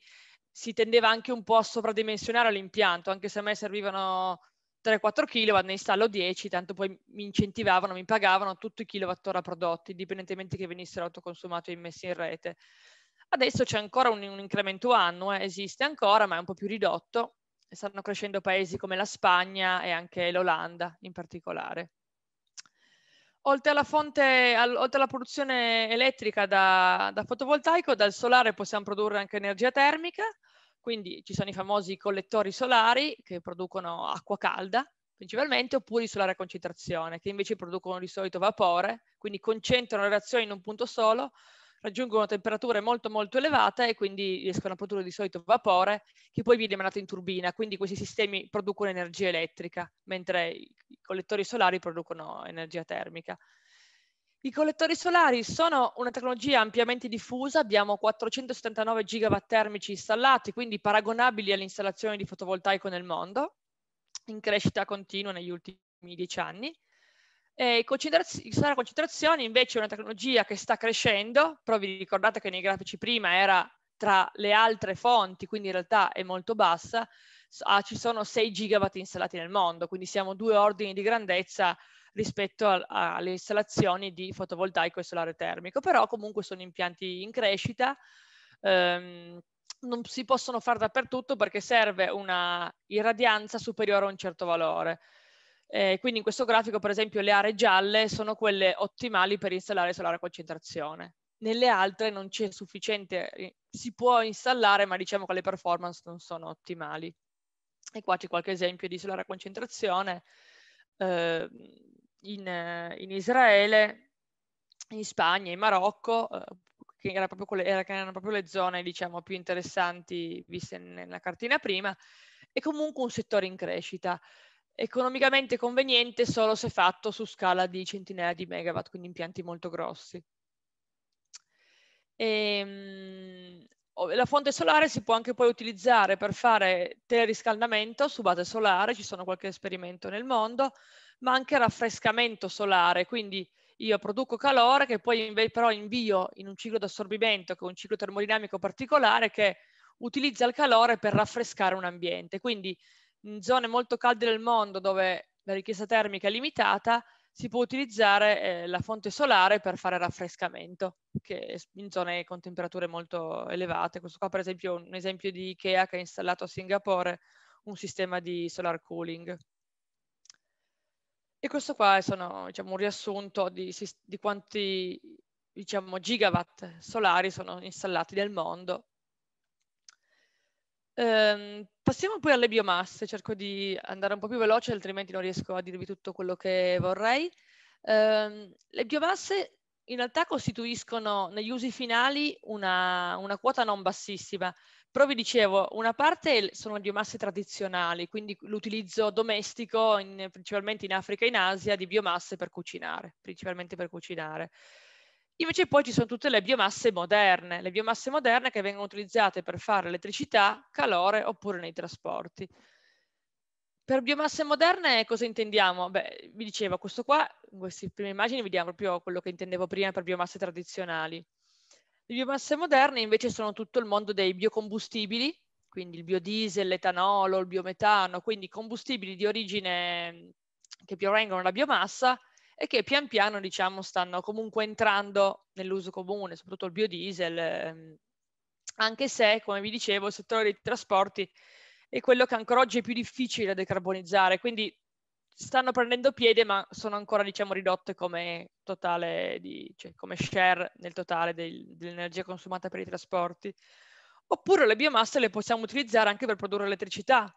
si tendeva anche un po' a sovradimensionare l'impianto, anche se a me servivano 3-4 kW, ne installo 10, tanto poi mi incentivavano, mi pagavano tutti i kilowattora prodotti, indipendentemente che venissero autoconsumati e messi in rete. Adesso c'è ancora un, un incremento annuo, eh, esiste ancora, ma è un po' più ridotto. E stanno crescendo paesi come la Spagna e anche l'Olanda in particolare. Oltre alla, fonte, al, oltre alla produzione elettrica da, da fotovoltaico, dal solare possiamo produrre anche energia termica, quindi ci sono i famosi collettori solari che producono acqua calda principalmente, oppure i solari a concentrazione, che invece producono di solito vapore, quindi concentrano le reazioni in un punto solo, raggiungono temperature molto molto elevate e quindi riescono a produrre di solito vapore che poi viene emanato in turbina, quindi questi sistemi producono energia elettrica, mentre i collettori solari producono energia termica. I collettori solari sono una tecnologia ampiamente diffusa, abbiamo 479 gigawatt termici installati, quindi paragonabili alle installazioni di fotovoltaico nel mondo, in crescita continua negli ultimi dieci anni. E concentrazione, Sara Concentrazione invece è una tecnologia che sta crescendo, però vi ricordate che nei grafici prima era tra le altre fonti, quindi in realtà è molto bassa, ah, ci sono 6 gigawatt installati nel mondo, quindi siamo due ordini di grandezza rispetto alle installazioni di fotovoltaico e solare termico, però comunque sono impianti in crescita, ehm, non si possono fare dappertutto perché serve una irradianza superiore a un certo valore. Eh, quindi in questo grafico, per esempio, le aree gialle sono quelle ottimali per installare solare a concentrazione. Nelle altre non c'è sufficiente, eh, si può installare, ma diciamo che le performance non sono ottimali. E qua c'è qualche esempio di solare a concentrazione. Eh, in, eh, in Israele, in Spagna, in Marocco, eh, che, era quelle, che, erano proprio le zone diciamo, più interessanti viste nella cartina prima, è comunque un settore in crescita. Economicamente conveniente solo se fatto su scala di centinaia di megawatt, quindi impianti molto grossi. E, ehm, la fonte solare si può anche poi utilizzare per fare teleriscaldamento su base solare, ci sono qualche esperimento nel mondo, ma anche raffrescamento solare, quindi io produco calore che poi inve- però invio in un ciclo d'assorbimento, che è un ciclo termodinamico particolare che utilizza il calore per raffrescare un ambiente. Quindi in zone molto calde del mondo dove la richiesta termica è limitata, si può utilizzare eh, la fonte solare per fare raffrescamento, che in zone con temperature molto elevate. Questo qua per esempio è un esempio di Ikea che ha installato a Singapore un sistema di solar cooling. E questo qua sono diciamo, un riassunto di, di quanti diciamo, gigawatt solari sono installati nel mondo. Ehm, passiamo poi alle biomasse, cerco di andare un po' più veloce altrimenti non riesco a dirvi tutto quello che vorrei. Ehm, le biomasse in realtà costituiscono negli usi finali una, una quota non bassissima, però vi dicevo, una parte sono biomasse tradizionali, quindi l'utilizzo domestico, in, principalmente in Africa e in Asia, di biomasse per cucinare, principalmente per cucinare. Invece poi ci sono tutte le biomasse moderne, le biomasse moderne che vengono utilizzate per fare elettricità, calore oppure nei trasporti. Per biomasse moderne cosa intendiamo? Beh, vi dicevo, questo qua, in queste prime immagini vediamo proprio quello che intendevo prima per biomasse tradizionali. Le biomasse moderne invece sono tutto il mondo dei biocombustibili, quindi il biodiesel, l'etanolo, il biometano, quindi combustibili di origine che provengono dalla biomassa e che pian piano diciamo, stanno comunque entrando nell'uso comune, soprattutto il biodiesel, anche se, come vi dicevo, il settore dei trasporti è quello che ancora oggi è più difficile da decarbonizzare, quindi stanno prendendo piede, ma sono ancora, diciamo, ridotte come, di, cioè, come share nel totale del, dell'energia consumata per i trasporti. Oppure le biomasse le possiamo utilizzare anche per produrre elettricità.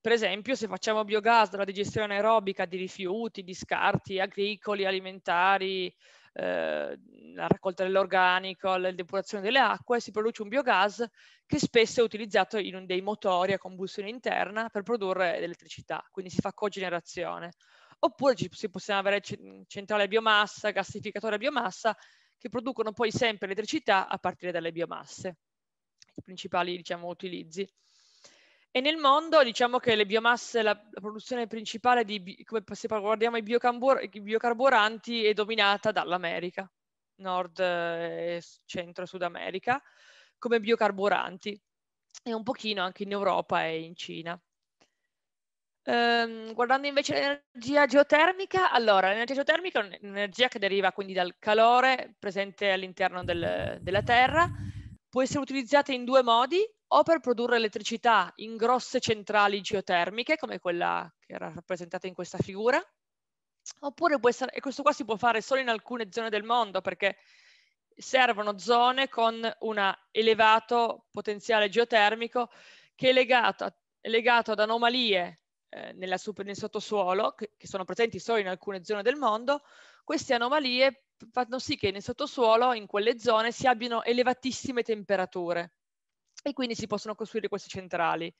Per esempio, se facciamo biogas dalla digestione aerobica di rifiuti, di scarti agricoli, alimentari, Ehm, la raccolta dell'organico, la depurazione delle acque, si produce un biogas che spesso è utilizzato in dei motori a combustione interna per produrre elettricità, quindi si fa cogenerazione. Oppure ci, si possiamo avere centrale a biomassa, gasificatore a biomassa, che producono poi sempre elettricità a partire dalle biomasse, i principali diciamo, utilizzi. E nel mondo diciamo che le biomasse, la, la produzione principale di, come se guardiamo i, i biocarburanti, è dominata dall'America, Nord, eh, e Centro Sud America, come biocarburanti e un pochino anche in Europa e in Cina. Ehm, guardando invece l'energia geotermica, allora l'energia geotermica è un'energia che deriva quindi dal calore presente all'interno del, della Terra, può essere utilizzata in due modi, o per produrre elettricità in grosse centrali geotermiche, come quella che era rappresentata in questa figura, oppure può essere, e questo qua si può fare solo in alcune zone del mondo, perché servono zone con un elevato potenziale geotermico che è legato, è legato ad anomalie eh, nella, nel sottosuolo, che, che sono presenti solo in alcune zone del mondo, queste anomalie fanno sì che nel sottosuolo, in quelle zone, si abbiano elevatissime temperature e quindi si possono costruire queste centrali.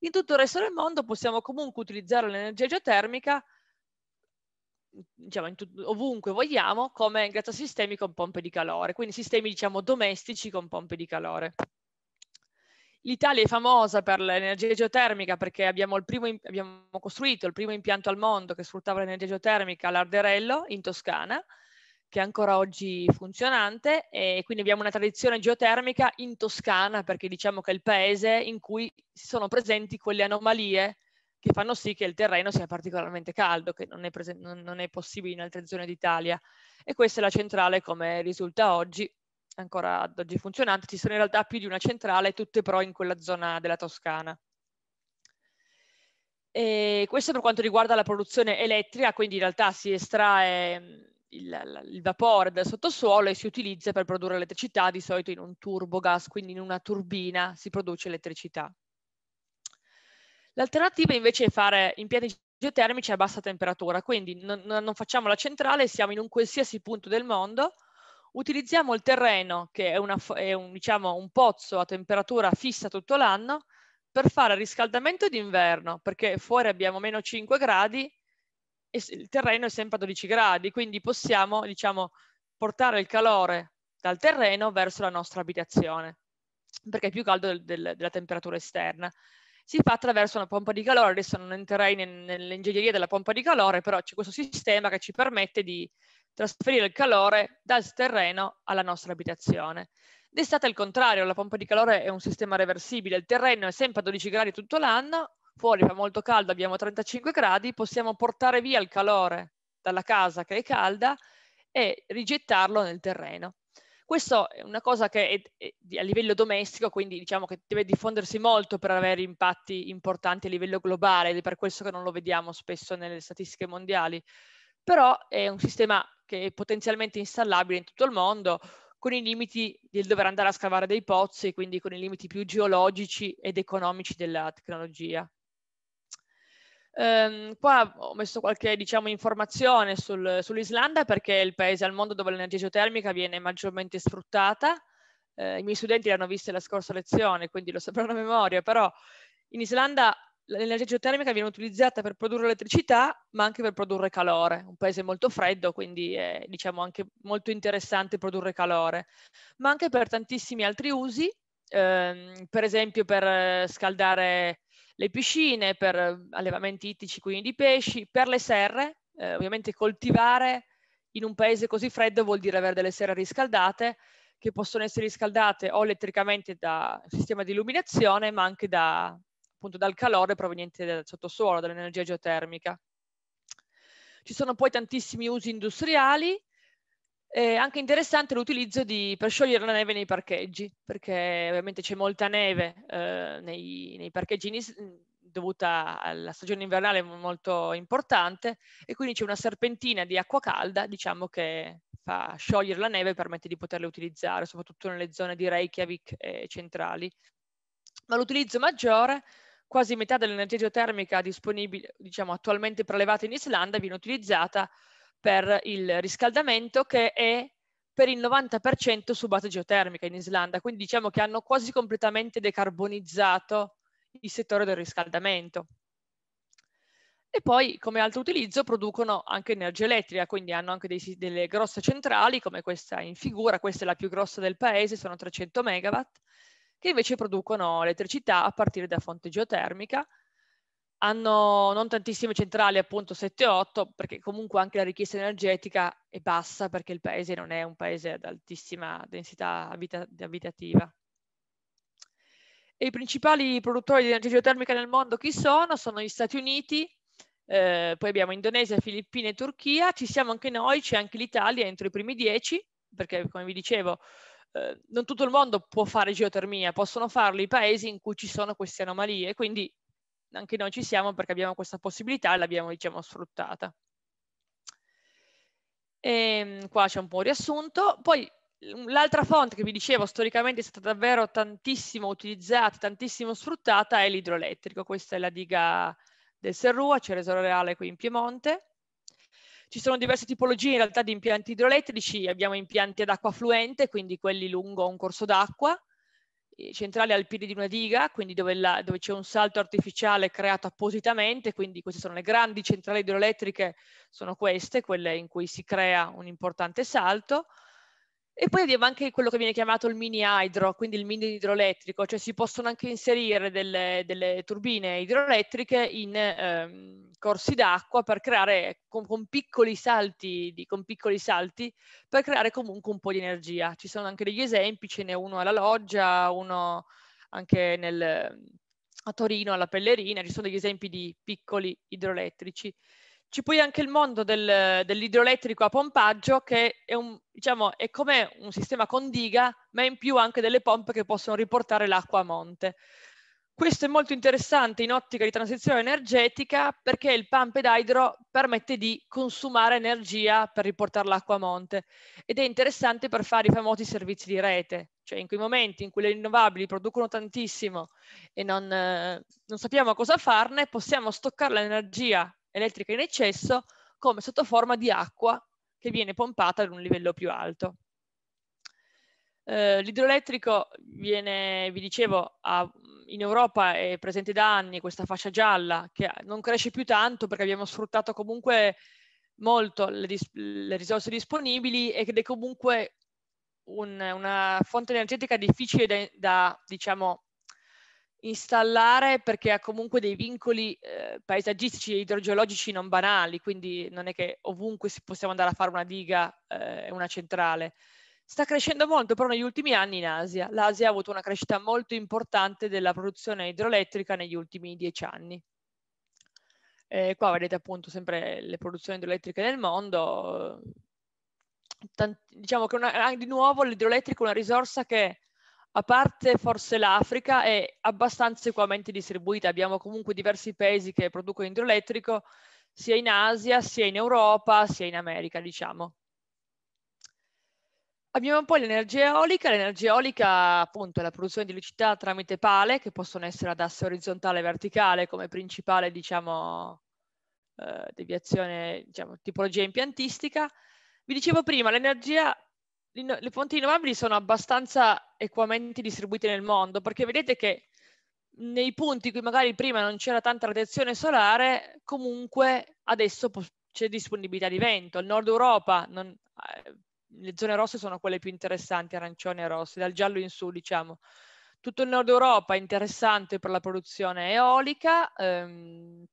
In tutto il resto del mondo possiamo comunque utilizzare l'energia geotermica diciamo, ovunque vogliamo come grazie a sistemi con pompe di calore, quindi sistemi diciamo, domestici con pompe di calore. L'Italia è famosa per l'energia geotermica perché abbiamo, primo, abbiamo costruito il primo impianto al mondo che sfruttava l'energia geotermica l'Arderello, in Toscana, che è ancora oggi funzionante e quindi abbiamo una tradizione geotermica in Toscana perché diciamo che è il paese in cui sono presenti quelle anomalie che fanno sì che il terreno sia particolarmente caldo, che non è, prese- non è possibile in altre zone d'Italia. E questa è la centrale come risulta oggi, ancora ad oggi funzionante. Ci sono in realtà più di una centrale, tutte però in quella zona della Toscana. E questo per quanto riguarda la produzione elettrica, quindi in realtà si estrae il, il, vapore del sottosuolo e si utilizza per produrre elettricità di solito in un turbogas, quindi in una turbina si produce elettricità. L'alternativa invece è fare impianti geotermici a bassa temperatura, quindi non, non facciamo la centrale, siamo in un qualsiasi punto del mondo, utilizziamo il terreno che è, una, è un, diciamo, un pozzo a temperatura fissa tutto l'anno per fare riscaldamento d'inverno, perché fuori abbiamo meno 5 gradi il terreno è sempre a 12 gradi, quindi possiamo, diciamo, portare il calore dal terreno verso la nostra abitazione, perché è più caldo del, del, della temperatura esterna. Si fa attraverso una pompa di calore, adesso non entrerei nell'ingegneria della pompa di calore, però c'è questo sistema che ci permette di trasferire il calore dal terreno alla nostra abitazione. D'estate è il contrario, la pompa di calore è un sistema reversibile, il terreno è sempre a 12 gradi tutto l'anno, fuori fa molto caldo, abbiamo 35 gradi, possiamo portare via il calore dalla casa che è calda e rigettarlo nel terreno. Questo è una cosa che è, a livello domestico, quindi diciamo che deve diffondersi molto per avere impatti importanti a livello globale ed è per questo che non lo vediamo spesso nelle statistiche mondiali. Però è un sistema che è potenzialmente installabile in tutto il mondo, con i limiti del dover andare a scavare dei pozzi, quindi con i limiti più geologici ed economici della tecnologia. Um, qua ho messo qualche diciamo, informazione sul, sull'Islanda perché è il paese al mondo dove l'energia geotermica viene maggiormente sfruttata. Eh, I miei studenti l'hanno vista la scorsa lezione, quindi lo sapranno a memoria, però in Islanda l'energia geotermica viene utilizzata per produrre elettricità, ma anche per produrre calore. Un paese molto freddo, quindi è diciamo, anche molto interessante produrre calore, ma anche per tantissimi altri usi, ehm, per esempio per eh, scaldare le piscine, per eh, allevamenti ittici, quindi di pesci, per le serre, eh, ovviamente coltivare in un paese così freddo vuol dire avere delle serre riscaldate, che possono essere riscaldate o elettricamente da sistema di illuminazione, ma anche da, appunto, dal calore proveniente dal sottosuolo, dall'energia geotermica. Ci sono poi tantissimi usi industriali, è anche interessante l'utilizzo di, per sciogliere la neve nei parcheggi, perché ovviamente c'è molta neve eh, nei, nei parcheggi dovuta alla stagione invernale molto importante e quindi c'è una serpentina di acqua calda, diciamo che fa sciogliere la neve e permette di poterla utilizzare, soprattutto nelle zone di Reykjavik eh, centrali. Ma l'utilizzo maggiore quasi metà dell'energia geotermica disponibile, diciamo, attualmente prelevata in Islanda viene utilizzata per il riscaldamento che è per il 90% su base geotermica in Islanda, quindi diciamo che hanno quasi completamente decarbonizzato il settore del riscaldamento. E poi come altro utilizzo producono anche energia elettrica, quindi hanno anche dei, delle grosse centrali come questa in figura, questa è la più grossa del paese, sono 300 megawatt, che invece producono elettricità a partire da fonte geotermica hanno non tantissime centrali, appunto 7-8, perché comunque anche la richiesta energetica è bassa perché il paese non è un paese ad altissima densità abita- abitativa. E I principali produttori di energia geotermica nel mondo chi sono? Sono gli Stati Uniti, eh, poi abbiamo Indonesia, Filippine e Turchia, ci siamo anche noi, c'è anche l'Italia entro i primi dieci, perché come vi dicevo eh, non tutto il mondo può fare geotermia, possono farlo i paesi in cui ci sono queste anomalie, quindi anche noi ci siamo perché abbiamo questa possibilità e l'abbiamo diciamo, sfruttata. E ehm, qua c'è un po' un riassunto. Poi l'altra fonte che vi dicevo storicamente è stata davvero tantissimo utilizzata, tantissimo sfruttata è l'idroelettrico. Questa è la diga del Serrua, Ceresoro Reale qui in Piemonte. Ci sono diverse tipologie in realtà di impianti idroelettrici, abbiamo impianti ad acqua fluente, quindi quelli lungo un corso d'acqua, centrali al piede di una diga, quindi dove, la, dove, c'è un salto artificiale creato appositamente, quindi queste sono le grandi centrali idroelettriche, sono queste, quelle in cui si crea un importante salto, e poi abbiamo anche quello che viene chiamato il mini hydro, quindi il mini idroelettrico, cioè si possono anche inserire delle, delle turbine idroelettriche in ehm, corsi d'acqua per creare, con, con, piccoli salti, di, con, piccoli salti, per creare comunque un po' di energia. Ci sono anche degli esempi, ce n'è uno alla loggia, uno anche nel, a Torino alla Pellerina, ci sono degli esempi di piccoli idroelettrici c'è poi anche il mondo del, dell'idroelettrico a pompaggio che è, un, diciamo, è come un sistema con diga, ma in più anche delle pompe che possono riportare l'acqua a monte. Questo è molto interessante in ottica di transizione energetica perché il pump ed idro permette di consumare energia per riportare l'acqua a monte ed è interessante per fare i famosi servizi di rete, cioè in quei momenti in cui le rinnovabili producono tantissimo e non, eh, non sappiamo cosa farne, possiamo stoccare l'energia elettrica in eccesso come sotto forma di acqua che viene pompata ad un livello più alto. Eh, l'idroelettrico viene, vi dicevo, a, in Europa è presente da anni questa fascia gialla che non cresce più tanto perché abbiamo sfruttato comunque molto le, dis- le risorse disponibili ed è comunque un, una fonte energetica difficile da, da diciamo, installare perché ha comunque dei vincoli eh, paesaggistici e idrogeologici non banali, quindi non è che ovunque si possiamo andare a fare una diga eh, e eh, una centrale. Sta crescendo molto però negli ultimi anni in Asia. L'Asia ha avuto una crescita molto importante della produzione idroelettrica negli ultimi dieci anni. E qua vedete appunto sempre le produzioni idroelettriche nel mondo. Tant- diciamo che una, di nuovo l'idroelettrico è una risorsa che a parte forse l'Africa, è abbastanza equamente distribuita. Abbiamo comunque diversi paesi che producono idroelettrico, sia in Asia, sia in Europa, sia in America, diciamo. Abbiamo poi l'energia eolica. L'energia eolica appunto è la produzione di elettricità tramite pale, che possono essere ad asse orizzontale e verticale come principale, diciamo, eh, deviazione, diciamo, tipologia impiantistica. Vi dicevo prima, l'energia le fonti rinnovabili sono abbastanza equamente distribuite nel mondo, perché vedete che nei punti in cui magari prima non c'era tanta radiazione solare, comunque adesso c'è disponibilità di vento. Il nord Europa, non, eh, le zone rosse sono quelle più interessanti, arancione e rosse, dal giallo in su diciamo. Tutto il nord Europa è interessante per la produzione eolica, ehm,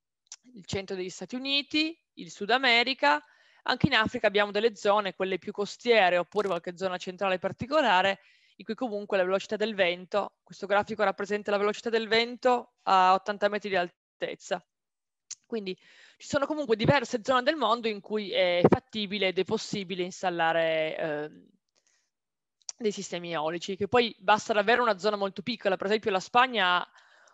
il centro degli Stati Uniti, il Sud America, anche in Africa abbiamo delle zone, quelle più costiere oppure qualche zona centrale particolare, in cui comunque la velocità del vento, questo grafico rappresenta la velocità del vento a 80 metri di altezza. Quindi ci sono comunque diverse zone del mondo in cui è fattibile ed è possibile installare eh, dei sistemi eolici, che poi basta davvero una zona molto piccola, per esempio la Spagna ha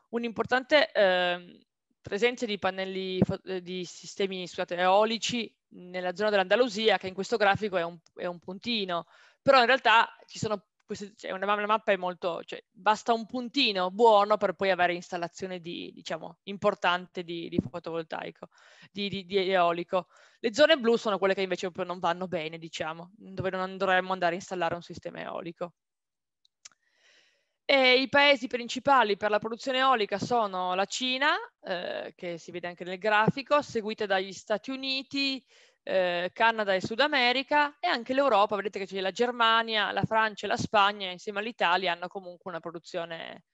un'importante eh, presenza di pannelli eh, di sistemi scusate, eolici nella zona dell'Andalusia, che in questo grafico è un, è un puntino, però in realtà ci sono queste, cioè una, una, mappa è molto, cioè basta un puntino buono per poi avere installazione di, diciamo, importante di, di fotovoltaico, di, di, di, eolico. Le zone blu sono quelle che invece non vanno bene, diciamo, dove non dovremmo andare a installare un sistema eolico. E I paesi principali per la produzione eolica sono la Cina, eh, che si vede anche nel grafico, seguita dagli Stati Uniti, eh, Canada e Sud America e anche l'Europa, vedete che c'è la Germania, la Francia e la Spagna insieme all'Italia hanno comunque una produzione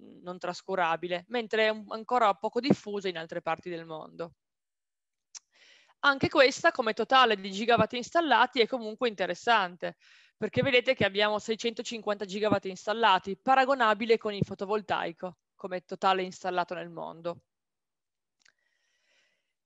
mm, non trascurabile, mentre è ancora poco diffusa in altre parti del mondo. Anche questa come totale di gigawatt installati è comunque interessante, perché vedete che abbiamo 650 gigawatt installati, paragonabile con il fotovoltaico come totale installato nel mondo.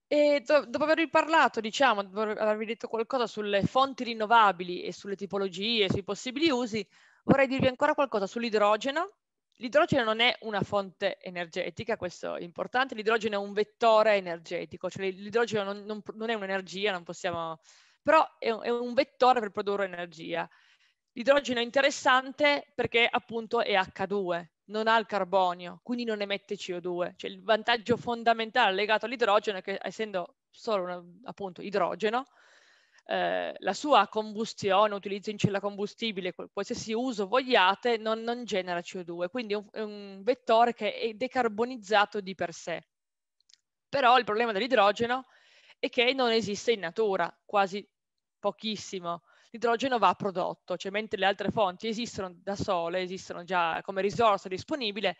E dopo avervi parlato, diciamo, dopo avervi detto qualcosa sulle fonti rinnovabili e sulle tipologie, sui possibili usi, vorrei dirvi ancora qualcosa sull'idrogeno. L'idrogeno non è una fonte energetica, questo è importante, l'idrogeno è un vettore energetico, cioè l'idrogeno non, non, non è un'energia, non possiamo però è un, è un vettore per produrre energia. L'idrogeno è interessante perché appunto è H2, non ha il carbonio, quindi non emette CO2. Cioè il vantaggio fondamentale legato all'idrogeno è che essendo solo una, appunto idrogeno, eh, la sua combustione, utilizzo in cella combustibile, qualsiasi uso vogliate, non, non genera CO2, quindi è un, è un, vettore che è decarbonizzato di per sé. Però il problema dell'idrogeno e che non esiste in natura, quasi pochissimo. L'idrogeno va prodotto, cioè mentre le altre fonti esistono da sole, esistono già come risorsa disponibile,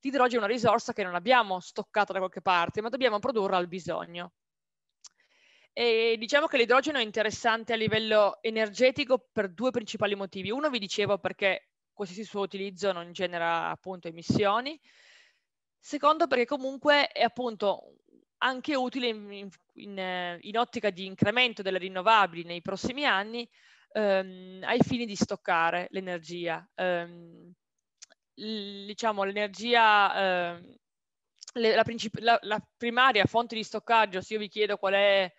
l'idrogeno è una risorsa che non abbiamo stoccato da qualche parte, ma dobbiamo produrla al bisogno. E diciamo che l'idrogeno è interessante a livello energetico per due principali motivi. Uno vi dicevo perché qualsiasi suo utilizzo non genera appunto emissioni. Secondo perché comunque è appunto anche utile in, in, eh, in, ottica di incremento delle rinnovabili nei prossimi anni ehm, ai fini di stoccare l'energia. Ehm, diciamo l'energia, ehm, le, la, la, la, primaria fonte di stoccaggio, se io vi chiedo qual è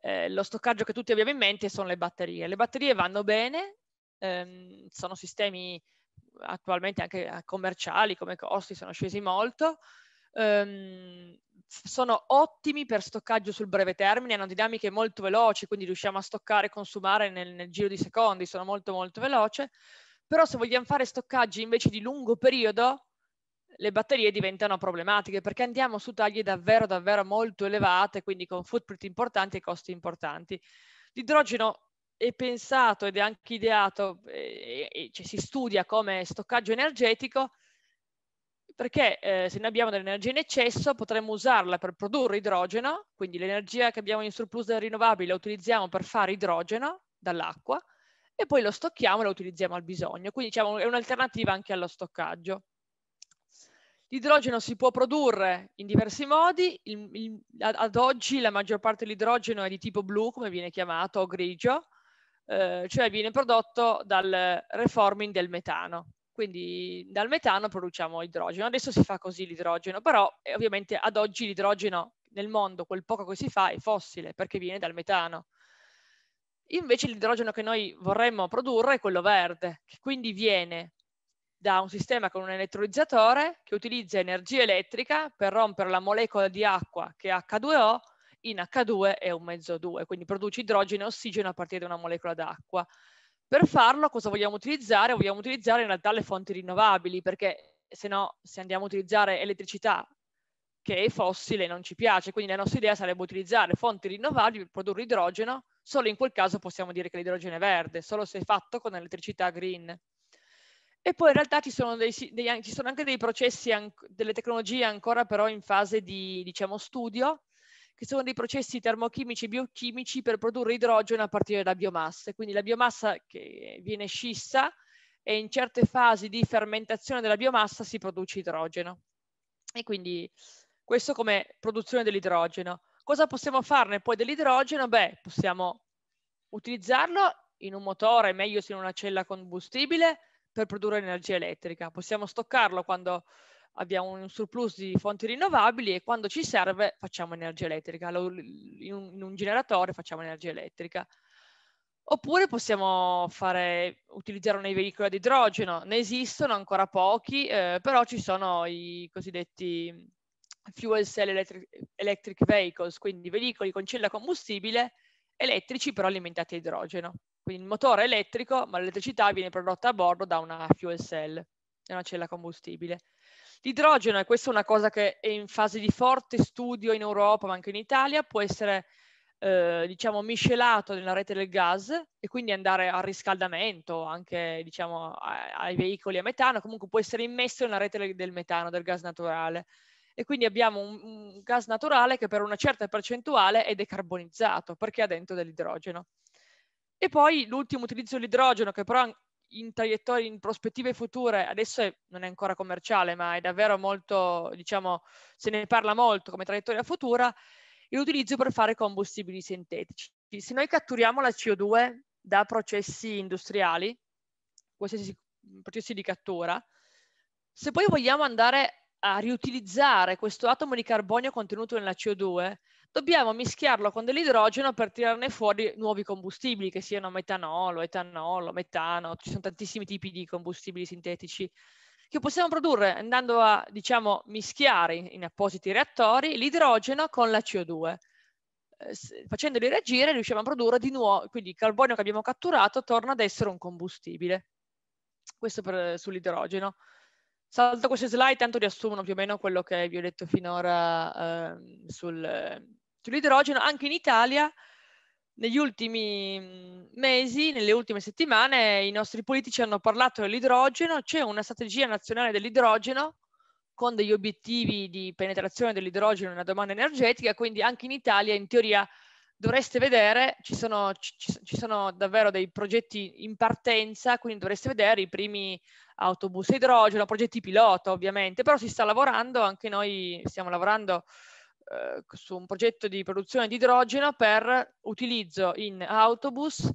eh, lo stoccaggio che tutti abbiamo in mente, sono le batterie. Le batterie vanno bene, ehm, sono sistemi attualmente anche eh, commerciali come costi sono scesi molto, ehm, sono ottimi per stoccaggio sul breve termine, hanno dinamiche molto veloci, quindi riusciamo a stoccare e consumare nel, nel giro di secondi, sono molto molto veloce, però se vogliamo fare stoccaggi invece di lungo periodo, le batterie diventano problematiche perché andiamo su tagli davvero davvero molto elevate, quindi con footprint importanti e costi importanti. L'idrogeno è pensato ed è anche ideato, e, e, cioè si studia come stoccaggio energetico, perché eh, se ne abbiamo dell'energia in eccesso potremmo usarla per produrre idrogeno, quindi l'energia che abbiamo in surplus del rinnovabile la utilizziamo per fare idrogeno dall'acqua e poi lo stocchiamo e lo utilizziamo al bisogno, quindi diciamo è un'alternativa anche allo stoccaggio. L'idrogeno si può produrre in diversi modi, il, il, ad oggi la maggior parte dell'idrogeno è di tipo blu, come viene chiamato, o grigio, eh, cioè viene prodotto dal reforming del metano. Quindi dal metano produciamo idrogeno. Adesso si fa così l'idrogeno, però eh, ovviamente ad oggi l'idrogeno nel mondo, quel poco che si fa, è fossile perché viene dal metano. Invece l'idrogeno che noi vorremmo produrre è quello verde, che quindi viene da un sistema con un elettrolizzatore che utilizza energia elettrica per rompere la molecola di acqua che è H2O in H2 e un mezzo 2, quindi produce idrogeno e ossigeno a partire da una molecola d'acqua. Per farlo cosa vogliamo utilizzare? Vogliamo utilizzare in realtà le fonti rinnovabili perché se no se andiamo a utilizzare elettricità che è fossile non ci piace, quindi la nostra idea sarebbe utilizzare fonti rinnovabili per produrre idrogeno, solo in quel caso possiamo dire che l'idrogeno è verde, solo se è fatto con elettricità green. E poi in realtà ci sono, dei, dei, ci sono anche dei processi, delle tecnologie ancora però in fase di diciamo, studio, che sono dei processi termochimici e biochimici per produrre idrogeno a partire da biomassa. Quindi la biomassa che viene scissa e in certe fasi di fermentazione della biomassa si produce idrogeno. E quindi questo come produzione dell'idrogeno. Cosa possiamo farne poi dell'idrogeno? Beh, possiamo utilizzarlo in un motore, meglio se in una cella combustibile, per produrre energia elettrica. Possiamo stoccarlo quando abbiamo un surplus di fonti rinnovabili e quando ci serve facciamo energia elettrica, in un, generatore facciamo energia elettrica. Oppure possiamo fare, utilizzare nei veicoli ad idrogeno, ne esistono ancora pochi, eh, però ci sono i cosiddetti fuel cell electric, electric vehicles, quindi veicoli con cella combustibile elettrici però alimentati a idrogeno. Quindi il motore è elettrico, ma l'elettricità viene prodotta a bordo da una fuel cell è una cella combustibile. L'idrogeno, e questa è una cosa che è in fase di forte studio in Europa, ma anche in Italia, può essere eh, diciamo miscelato nella rete del gas e quindi andare al riscaldamento, anche diciamo a, ai veicoli a metano, comunque può essere immesso nella rete del metano, del gas naturale. E quindi abbiamo un, un gas naturale che per una certa percentuale è decarbonizzato perché ha dentro dell'idrogeno. E poi l'ultimo utilizzo dell'idrogeno, che però in traiettorie, in prospettive future, adesso è, non è ancora commerciale, ma è davvero molto, diciamo, se ne parla molto come traiettoria futura, l'utilizzo per fare combustibili sintetici. Se noi catturiamo la CO2 da processi industriali, qualsiasi processi di cattura, se poi vogliamo andare a riutilizzare questo atomo di carbonio contenuto nella CO2, dobbiamo mischiarlo con dell'idrogeno per tirarne fuori nuovi combustibili, che siano metanolo, etanolo, metano, ci sono tantissimi tipi di combustibili sintetici che possiamo produrre andando a, diciamo, mischiare in appositi reattori l'idrogeno con la CO2. Eh, facendoli reagire riusciamo a produrre di nuovo, quindi il carbonio che abbiamo catturato torna ad essere un combustibile. Questo per, sull'idrogeno. Salto queste slide, tanto riassumono più o meno quello che vi ho detto finora eh, sul, sull'idrogeno anche in Italia negli ultimi mesi, nelle ultime settimane, i nostri politici hanno parlato dell'idrogeno, c'è una strategia nazionale dell'idrogeno con degli obiettivi di penetrazione dell'idrogeno nella domanda energetica, quindi anche in Italia in teoria dovreste vedere, ci sono, ci, ci sono davvero dei progetti in partenza, quindi dovreste vedere i primi autobus a idrogeno, progetti pilota ovviamente, però si sta lavorando, anche noi stiamo lavorando eh, su un progetto di produzione di idrogeno per utilizzo in autobus,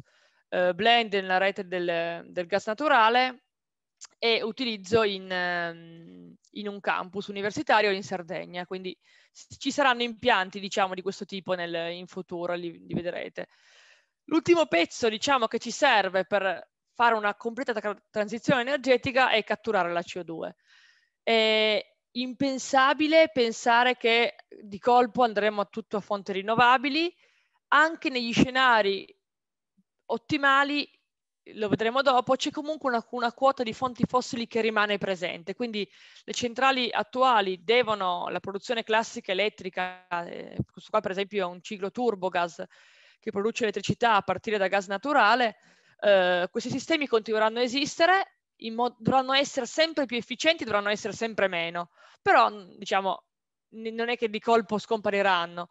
eh, blend nella rete del, del gas naturale e utilizzo in, ehm, in, un campus universitario in Sardegna, quindi ci saranno impianti diciamo, di questo tipo nel, in futuro, li, li vedrete. L'ultimo pezzo diciamo, che ci serve per fare una completa tra transizione energetica è catturare la CO2. E impensabile pensare che eh, di colpo andremo a tutto a fonti rinnovabili, anche negli scenari ottimali, eh, lo vedremo dopo, c'è comunque una, una, quota di fonti fossili che rimane presente, quindi le centrali attuali devono, la produzione classica elettrica, eh, questo qua per esempio è un ciclo turbogas che produce elettricità a partire da gas naturale, eh, questi sistemi continueranno a esistere mo- dovranno essere sempre più efficienti, dovranno essere sempre meno, però diciamo n- non è che di colpo scompariranno.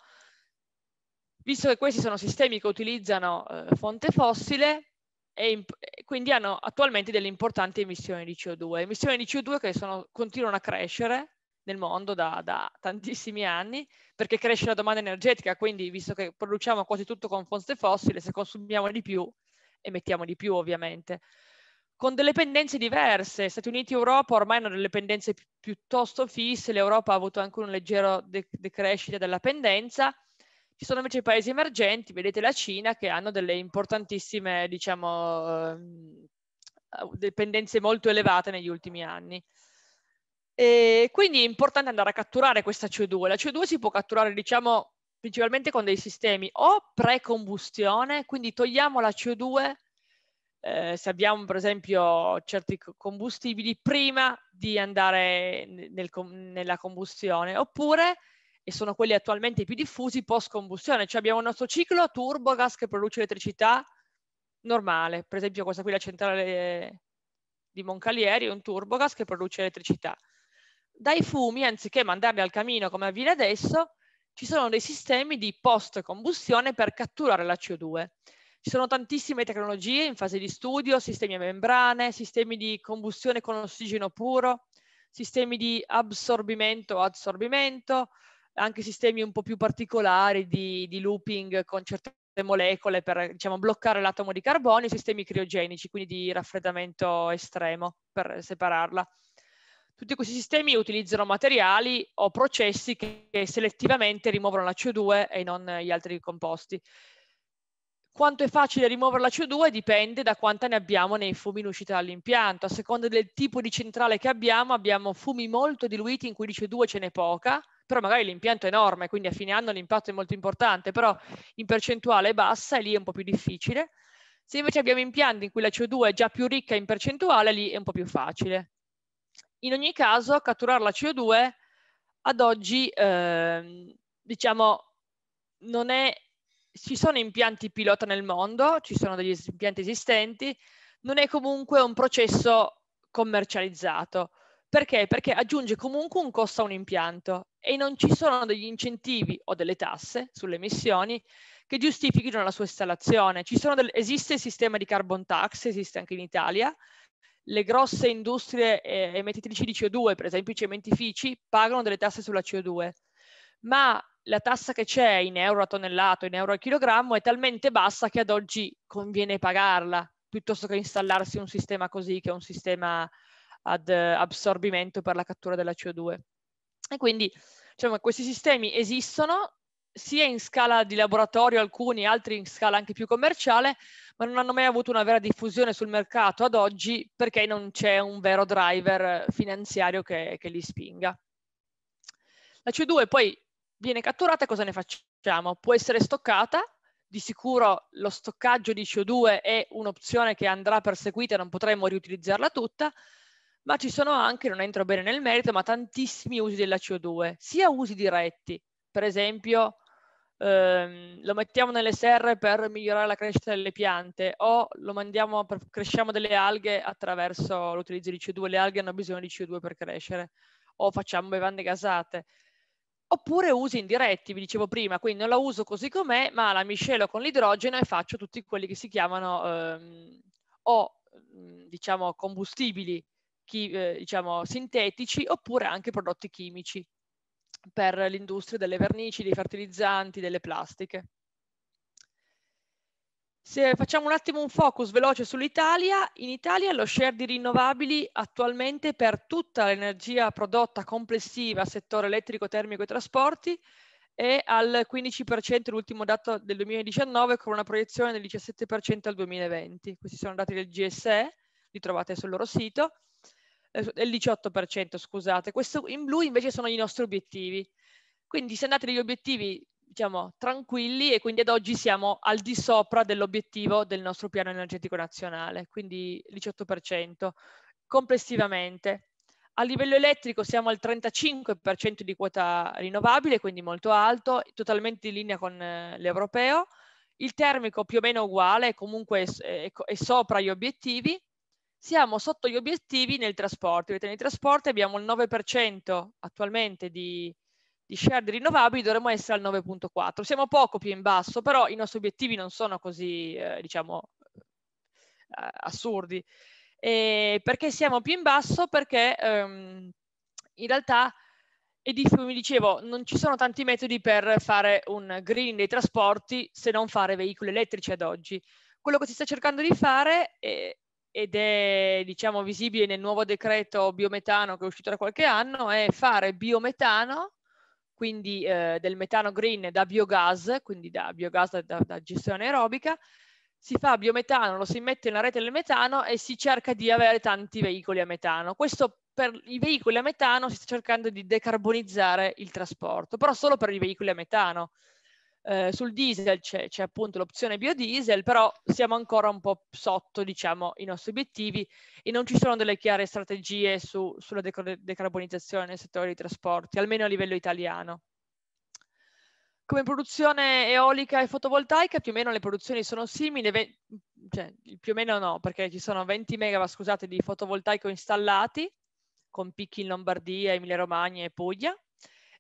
Visto che questi sono sistemi che utilizzano eh, fonte fossile, e imp- eh, quindi hanno attualmente delle importanti emissioni di CO2. Emissioni di CO2 che sono, continuano a crescere nel mondo da, da, tantissimi anni perché cresce la domanda energetica, quindi visto che produciamo quasi tutto con fonte fossile, se consumiamo di più emettiamo di più ovviamente con delle pendenze diverse. Stati Uniti e Europa ormai hanno delle pendenze pi- piuttosto fisse, l'Europa ha avuto anche un leggero de- decrescita della pendenza. Ci sono invece paesi emergenti, vedete la Cina, che hanno delle importantissime, diciamo, eh, dipendenze molto elevate negli ultimi anni. E quindi è importante andare a catturare questa CO2. La CO2 si può catturare, diciamo, principalmente con dei sistemi o pre-combustione, quindi togliamo la CO2 eh, se abbiamo per esempio certi combustibili prima di andare nel, nella combustione, oppure, e sono quelli attualmente più diffusi, post combustione, cioè abbiamo il nostro ciclo turbo gas che produce elettricità normale, per esempio questa qui la centrale di Moncalieri, un turbogas che produce elettricità. Dai fumi, anziché mandarli al camino come avviene adesso, ci sono dei sistemi di post combustione per catturare la CO2 ci sono tantissime tecnologie in fase di studio, sistemi a membrane, sistemi di combustione con ossigeno puro, sistemi di assorbimento o adsorbimento, anche sistemi un po' più particolari di, di looping con certe molecole per diciamo, bloccare l'atomo di carbonio, sistemi criogenici, quindi di raffreddamento estremo per separarla. Tutti questi sistemi utilizzano materiali o processi che selettivamente rimuovono la CO2 e non gli altri composti. Quanto è facile rimuovere la CO2 dipende da quanta ne abbiamo nei fumi in uscita dall'impianto. A seconda del tipo di centrale che abbiamo, abbiamo fumi molto diluiti in cui di CO2 ce n'è poca, però magari l'impianto è enorme, quindi a fine anno l'impatto è molto importante, però in percentuale è bassa e lì è un po' più difficile. Se invece abbiamo impianti in cui la CO2 è già più ricca in percentuale, lì è un po' più facile. In ogni caso, catturare la CO2 ad oggi, eh, diciamo, non è ci sono impianti pilota nel mondo, ci sono degli impianti esistenti, non è comunque un processo commercializzato. Perché? Perché aggiunge comunque un costo a un impianto e non ci sono degli incentivi o delle tasse sulle emissioni che giustifichino la sua installazione. Del, esiste il sistema di carbon tax, esiste anche in Italia. Le grosse industrie eh, emettitrici di CO2, per esempio i cementifici, pagano delle tasse sulla CO2, ma la tassa che c'è in euro a tonnellato, in euro al chilogrammo è talmente bassa che ad oggi conviene pagarla piuttosto che installarsi un sistema così che è un sistema ad eh, assorbimento per la cattura della CO2. E quindi diciamo, questi sistemi esistono sia in scala di laboratorio alcuni, altri in scala anche più commerciale, ma non hanno mai avuto una vera diffusione sul mercato ad oggi perché non c'è un vero driver eh, finanziario che, che li spinga. La CO2 poi viene catturata, cosa ne facciamo? Può essere stoccata, di sicuro lo stoccaggio di CO2 è un'opzione che andrà perseguita, non potremo riutilizzarla tutta, ma ci sono anche, non entro bene nel merito, ma tantissimi usi della CO2, sia usi diretti, per esempio ehm, lo mettiamo nelle serre per migliorare la crescita delle piante o lo mandiamo, per, cresciamo delle alghe attraverso l'utilizzo di CO2, le alghe hanno bisogno di CO2 per crescere, o facciamo bevande gasate oppure usi indiretti, vi dicevo prima, quindi non la uso così com'è, ma la miscelo con l'idrogeno e faccio tutti quelli che si chiamano ehm, o mm, diciamo combustibili chi, eh, diciamo sintetici oppure anche prodotti chimici per l'industria delle vernici, dei fertilizzanti, delle plastiche. Se facciamo un attimo un focus veloce sull'Italia, in Italia lo share di rinnovabili attualmente per tutta l'energia prodotta complessiva settore elettrico, termico e trasporti è al 15% l'ultimo dato del 2019 con una proiezione del 17% al 2020. Questi sono dati del GSE, li trovate sul loro sito, del eh, 18% scusate. Questo in blu invece sono i nostri obiettivi. Quindi se andate agli obiettivi diciamo, tranquilli e quindi ad oggi siamo al di sopra dell'obiettivo del nostro piano energetico nazionale, quindi il 18% complessivamente. A livello elettrico siamo al 35% di quota rinnovabile, quindi molto alto, totalmente in linea con eh, l'europeo. Il termico più o meno uguale, comunque è, eh, sopra gli obiettivi. Siamo sotto gli obiettivi nel trasporto. Vedete, nei trasporti abbiamo il 9% attualmente di, di share di rinnovabili dovremmo essere al 9.4. Siamo poco più in basso, però i nostri obiettivi non sono così, eh, diciamo, eh, assurdi. E perché siamo più in basso? Perché ehm, in realtà, e di, come dicevo, non ci sono tanti metodi per fare un green dei trasporti se non fare veicoli elettrici ad oggi. Quello che si sta cercando di fare è, ed è diciamo, visibile nel nuovo decreto biometano che è uscito da qualche anno, è fare biometano quindi eh, del metano green da biogas, quindi da biogas da, da, da gestione aerobica, si fa biometano, lo si mette nella rete del metano e si cerca di avere tanti veicoli a metano. Questo per i veicoli a metano si sta cercando di decarbonizzare il trasporto, però solo per i veicoli a metano. Eh, sul diesel c'è, c'è, appunto l'opzione biodiesel, però siamo ancora un po' sotto, diciamo, i nostri obiettivi e non ci sono delle chiare strategie su, sulla decarbonizzazione nel settore dei trasporti, almeno a livello italiano. Come produzione eolica e fotovoltaica più o meno le produzioni sono simili, ve- cioè, più o meno no, perché ci sono 20 megawatt, scusate, di fotovoltaico installati, con picchi in Lombardia, Emilia Romagna e Puglia,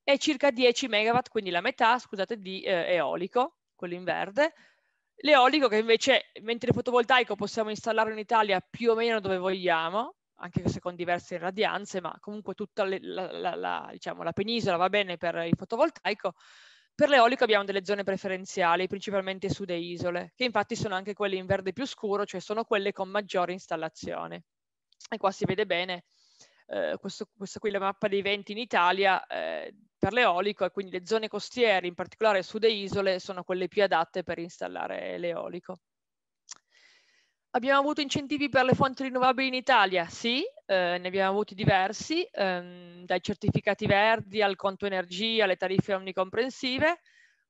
e circa 10 MW, quindi la metà, scusate, di eh, eolico, quello in verde. L'eolico che invece, mentre il fotovoltaico possiamo installarlo in Italia più o meno dove vogliamo, anche se con diverse radianze, ma comunque tutta le, la, la, la, diciamo, la penisola va bene per il fotovoltaico, per l'eolico abbiamo delle zone preferenziali, principalmente su delle isole, che infatti sono anche quelle in verde più scuro, cioè sono quelle con maggiore installazione. E qua si vede bene, eh, questo, questa qui è la mappa dei venti in Italia, eh, per l'eolico e quindi le zone costiere, in particolare su delle isole, sono quelle più adatte per installare l'eolico. Abbiamo avuto incentivi per le fonti rinnovabili in Italia? Sì, eh, ne abbiamo avuti diversi, ehm, dai certificati verdi al conto energia, alle tariffe omnicomprensive.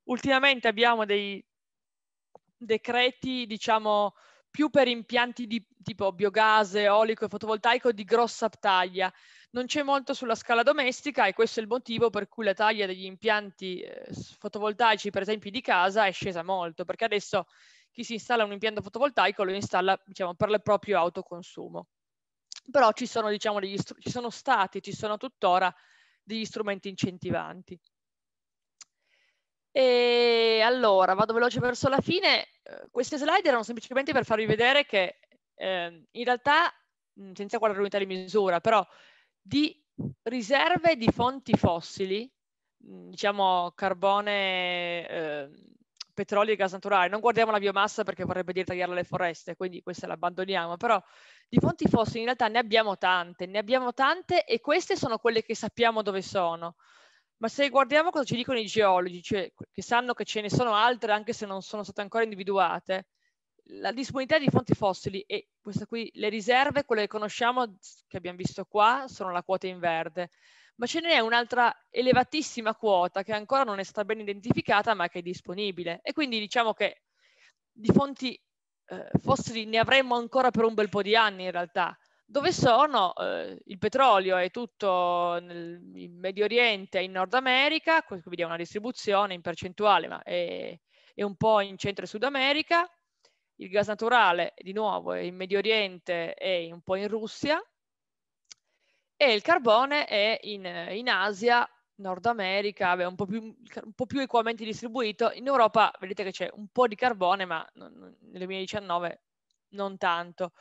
Ultimamente abbiamo dei decreti, diciamo, più per impianti di tipo biogas, eolico e fotovoltaico di grossa taglia. Non c'è molto sulla scala domestica e questo è il motivo per cui la taglia degli impianti eh, fotovoltaici, per esempio di casa, è scesa molto, perché adesso chi si installa un impianto fotovoltaico lo installa diciamo, per il proprio autoconsumo. Però ci sono, diciamo, degli, ci sono stati, ci sono tuttora degli strumenti incentivanti. E allora, vado veloce verso la fine. Eh, queste slide erano semplicemente per farvi vedere che eh, in realtà, senza guardare l'unità di misura, però di riserve di fonti fossili, diciamo carbone, eh, petrolio e gas naturale, non guardiamo la biomassa perché vorrebbe dire tagliare le foreste, quindi questa l'abbandoniamo, però di fonti fossili in realtà ne abbiamo tante, ne abbiamo tante e queste sono quelle che sappiamo dove sono ma se guardiamo cosa ci dicono i geologi, cioè che sanno che ce ne sono altre anche se non sono state ancora individuate, la disponibilità di fonti fossili e qui, le riserve, quelle che conosciamo, che abbiamo visto qua, sono la quota in verde, ma ce n'è un'altra elevatissima quota che ancora non è stata ben identificata ma che è disponibile. E quindi diciamo che di fonti eh, fossili ne avremmo ancora per un bel po' di anni in realtà dove sono eh, il petrolio è tutto nel, in Medio Oriente e in Nord America, quindi è una distribuzione in percentuale, ma è, è un po' in Centro e Sud America, il gas naturale di nuovo è in Medio Oriente e un po' in Russia, e il carbone è in, in Asia, Nord America, beh, un, po più, un, po più, equamente distribuito. In Europa vedete che c'è un po' di carbone, ma nel 2019 non tanto.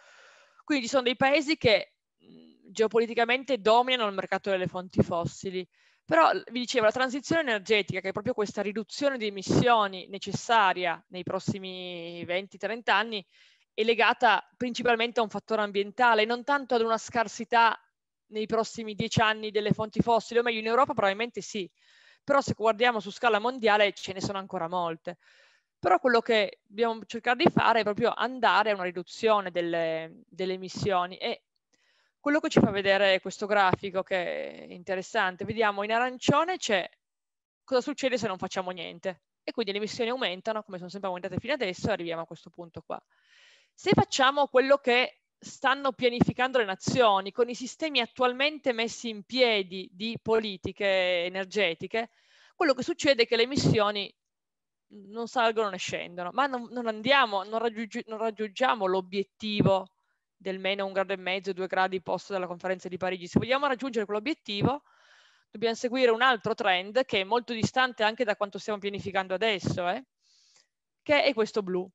Quindi ci sono dei paesi che mhmm, geopoliticamente dominano il mercato delle fonti fossili. Però vi dicevo, la transizione energetica, che è proprio questa riduzione di emissioni necessaria nei prossimi 20-30 anni, è legata principalmente a un fattore ambientale, non tanto ad una scarsità nei prossimi 10 anni delle fonti fossili, o meglio in Europa probabilmente sì, però se guardiamo su scala mondiale ce ne sono ancora molte però quello che dobbiamo cercare di fare è proprio andare a una riduzione delle, delle emissioni e quello che ci fa vedere questo grafico che è interessante, vediamo in arancione c'è cosa succede se non facciamo niente e quindi le emissioni aumentano come sono sempre aumentate fino adesso e arriviamo a questo punto qua. Se facciamo quello che stanno pianificando le nazioni con i sistemi attualmente messi in piedi di politiche energetiche, quello che succede è che le emissioni non salgono né scendono, ma non, non andiamo, non, raggiungi, non, raggiungiamo l'obiettivo del meno un grado e mezzo, due gradi posto dalla conferenza di Parigi. Se vogliamo raggiungere quell'obiettivo, dobbiamo seguire un altro trend che è molto distante anche da quanto stiamo pianificando adesso, eh? che è questo blu,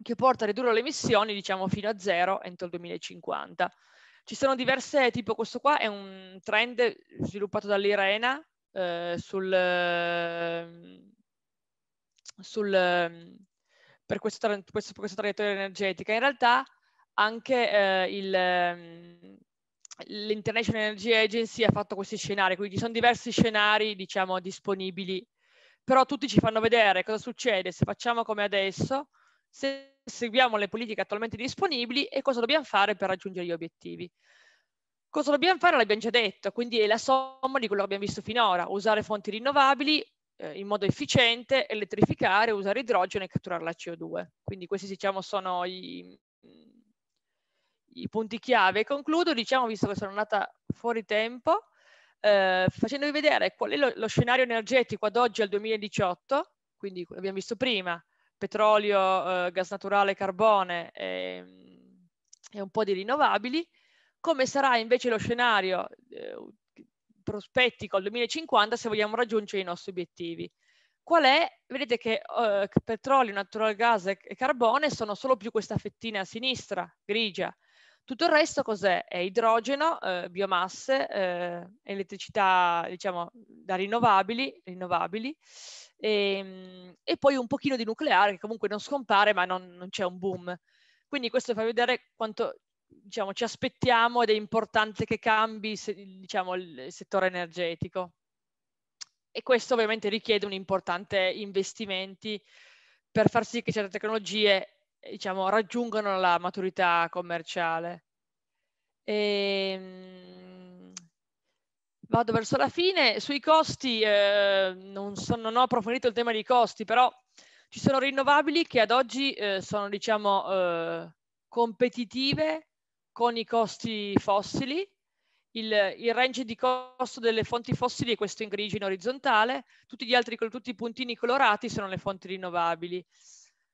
che porta a ridurre le emissioni, diciamo, fino a zero entro il 2050. Ci sono diverse, tipo questo qua è un trend sviluppato dall'Irena eh, sul ehm, sul, ehm, per, questo, questo, per questa traiettoria energetica. In realtà anche eh, il, ehm, l'International Energy Agency ha fatto questi scenari, quindi ci sono diversi scenari diciamo, disponibili, però tutti ci fanno vedere cosa succede se facciamo come adesso, se seguiamo le politiche attualmente disponibili e cosa dobbiamo fare per raggiungere gli obiettivi. Cosa dobbiamo fare l'abbiamo già detto, quindi è la somma di quello che abbiamo visto finora, usare fonti rinnovabili, eh, in modo efficiente, elettrificare, usare idrogeno e catturare la CO2. Quindi questi diciamo sono i, mm, i punti chiave. concludo, diciamo, visto che sono andata fuori tempo, eh, facendovi vedere qual è lo, lo scenario energetico ad oggi al 2018, quindi abbiamo visto prima petrolio, eh, gas naturale, carbone e, ehm, e, un po' di rinnovabili, come sarà invece lo scenario eh, prospettico al 2050 se vogliamo raggiungere i nostri obiettivi. Qual è? Vedete che eh, petrolio, natural gas e carbone sono solo più questa fettina a sinistra, grigia. Tutto il resto cos'è? È idrogeno, eh, biomasse, eh, elettricità diciamo da rinnovabili, rinnovabili e, ehm, e, poi un pochino di nucleare che comunque non scompare ma non, non c'è un boom. Quindi questo fa vedere quanto diciamo, ci aspettiamo ed è importante che cambi diciamo, il settore energetico. E questo ovviamente richiede un importante investimento per far sì che certe tecnologie diciamo, raggiungano la maturità commerciale. E... Ehm, vado verso la fine. Sui costi, eh, non, so, non, ho approfondito il tema dei costi, però ci sono rinnovabili che ad oggi eh, sono diciamo, eh, competitive con i costi fossili, il, il, range di costo delle fonti fossili è questo in grigio in orizzontale, tutti gli altri, tutti i puntini colorati sono le fonti rinnovabili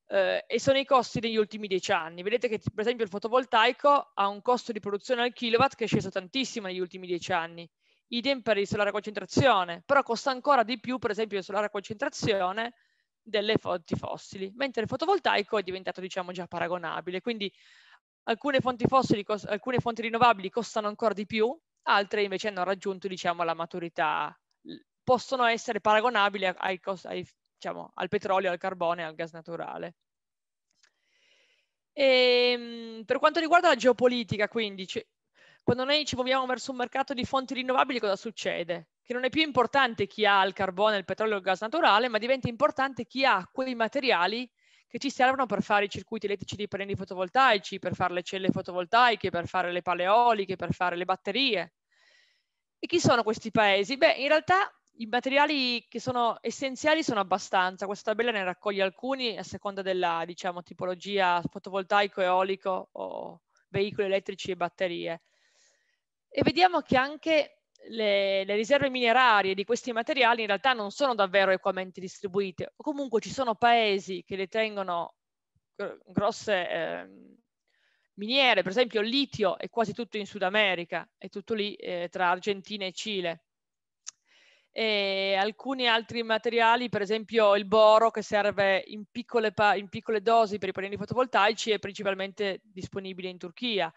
eh, e sono i costi degli ultimi dieci anni. Vedete che per esempio il fotovoltaico ha un costo di produzione al kilowatt che è sceso tantissimo negli ultimi dieci anni, idem per il solare a concentrazione, però costa ancora di più per esempio il solare a concentrazione delle fonti fossili, mentre il fotovoltaico è diventato diciamo già paragonabile, quindi alcune fonti fossili, cos- alcune fonti rinnovabili costano ancora di più, altre invece hanno raggiunto diciamo, la maturità, possono essere paragonabili ai cos- ai, diciamo, al petrolio, al carbone, e al gas naturale. E, ehm, per quanto riguarda la geopolitica, quindi, c- quando noi ci muoviamo verso un mercato di fonti rinnovabili, cosa succede? Che non è più importante chi ha il carbone, il petrolio e il gas naturale, ma diventa importante chi ha quei materiali che ci servono per fare i circuiti elettrici dei pannelli fotovoltaici, per fare le celle fotovoltaiche, per fare le pale eoliche, per fare le batterie. E chi sono questi paesi? Beh, in realtà i materiali che sono essenziali sono abbastanza, questa tabella ne raccoglie alcuni a seconda della diciamo, tipologia fotovoltaico, eolico o veicoli elettrici e batterie. E vediamo che anche le, le, riserve minerarie di questi materiali in realtà non sono davvero equamente distribuite, o comunque ci sono paesi che detengono grosse eh, miniere, per esempio il litio è quasi tutto in Sud America, è tutto lì eh, tra Argentina e Cile. E alcuni altri materiali, per esempio il boro che serve in piccole, in piccole dosi per i pannelli fotovoltaici è principalmente disponibile in Turchia.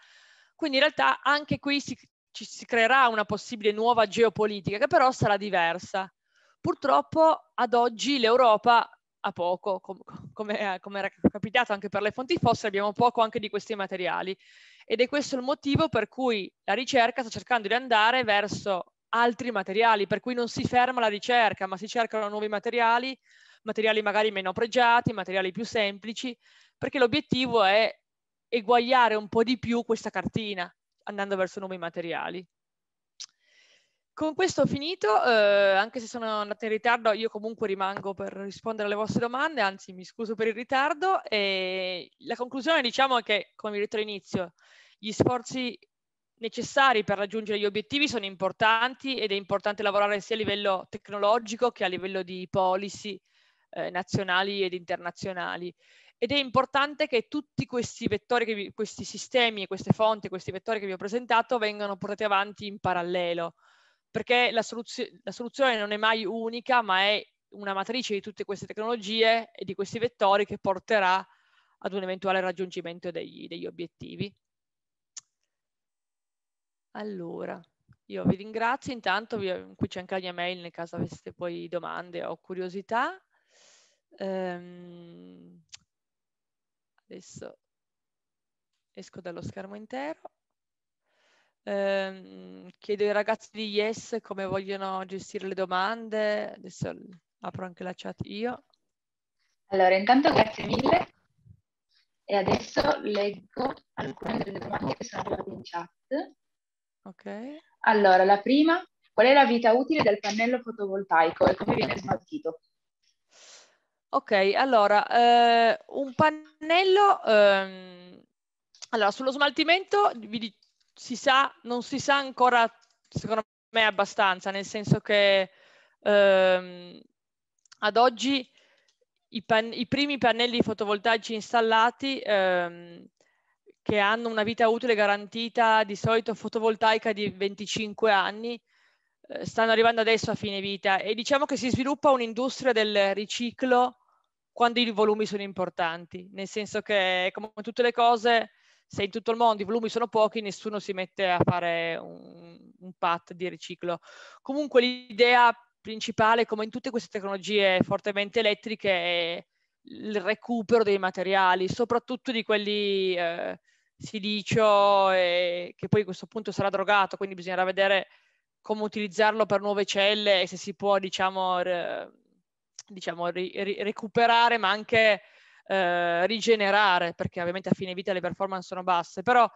Quindi in realtà anche qui si ci si creerà una possibile nuova geopolitica che però sarà diversa. Purtroppo ad oggi l'Europa ha poco, come com- era capitato anche per le fonti fossili, abbiamo poco anche di questi materiali ed è questo il motivo per cui la ricerca sta cercando di andare verso altri materiali, per cui non si ferma la ricerca, ma si cercano nuovi materiali, materiali magari meno pregiati, materiali più semplici, perché l'obiettivo è eguagliare un po' di più questa cartina, andando verso nuovi materiali. Con questo ho finito, eh, anche se sono andata in ritardo io comunque rimango per rispondere alle vostre domande, anzi mi scuso per il ritardo e la conclusione diciamo è che, come vi ho detto all'inizio, gli sforzi necessari per raggiungere gli obiettivi sono importanti ed è importante lavorare sia a livello tecnologico che a livello di policy eh, nazionali ed internazionali ed è importante che tutti questi vettori, vi, questi sistemi, queste fonti, questi vettori che vi ho presentato vengano portati avanti in parallelo, perché la, soluzio la soluzione non è mai unica, ma è una matrice di tutte queste tecnologie e di questi vettori che porterà ad un eventuale raggiungimento degli, degli obiettivi. Allora, io vi ringrazio, intanto vi, qui c'è anche la mia mail nel caso aveste poi domande o curiosità. Ehm, Adesso esco dallo schermo intero. Eh, chiedo ai ragazzi di Yes come vogliono gestire le domande. Adesso apro anche la chat io. Allora, intanto grazie mille. E adesso leggo alcune delle domande che sono arrivate in chat. Ok. Allora, la prima, qual è la vita utile del pannello fotovoltaico e come viene smaltito? Ok, allora, eh, un pannello, ehm, allora, sullo smaltimento vi, si sa, non si sa ancora, secondo me, abbastanza, nel senso che ehm, ad oggi i, pan, i, primi pannelli fotovoltaici installati ehm, che hanno una vita utile garantita di solito fotovoltaica di 25 anni, eh, stanno arrivando adesso a fine vita e diciamo che si sviluppa un'industria del riciclo quando i volumi sono importanti, nel senso che come tutte le cose, se in tutto il mondo i volumi sono pochi, nessuno si mette a fare un, un pat di riciclo. Comunque l'idea principale, come in tutte queste tecnologie fortemente elettriche, è il recupero dei materiali, soprattutto di quelli eh, silicio, e, che poi a questo punto sarà drogato, quindi bisognerà vedere come utilizzarlo per nuove celle e se si può, diciamo, re, diciamo, ri- ri- recuperare ma anche eh, rigenerare, perché ovviamente a fine vita le performance sono basse, però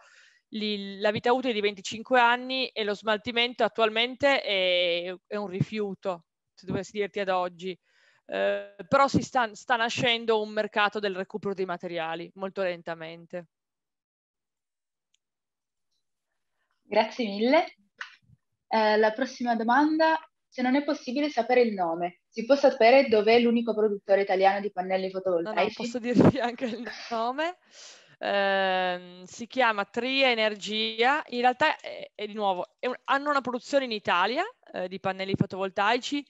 li, la vita utile è di 25 anni e lo smaltimento attualmente è, è un rifiuto, se dovessi dirti ad oggi. Eh, però si sta, sta nascendo un mercato del recupero dei materiali molto lentamente. Grazie mille. Eh, la prossima domanda se non è possibile sapere il nome, si può sapere dov'è l'unico produttore italiano di pannelli fotovoltaici? No, no, posso dirvi anche il nome. Eh, si chiama Tria Energia, in realtà è, è di nuovo, è un, hanno una produzione in Italia eh, di pannelli fotovoltaici,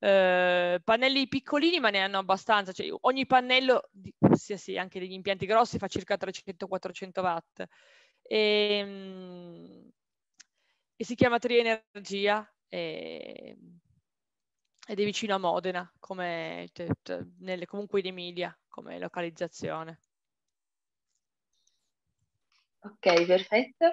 eh, pannelli piccolini ma ne hanno abbastanza, cioè, ogni pannello, di, sì, sì, anche degli impianti grossi, fa circa 300-400 watt. E, ehm, e si chiama Tria Energia, e, ehm, ed è vicino a Modena, come nelle, comunque in Emilia, come localizzazione. Ok, perfetto.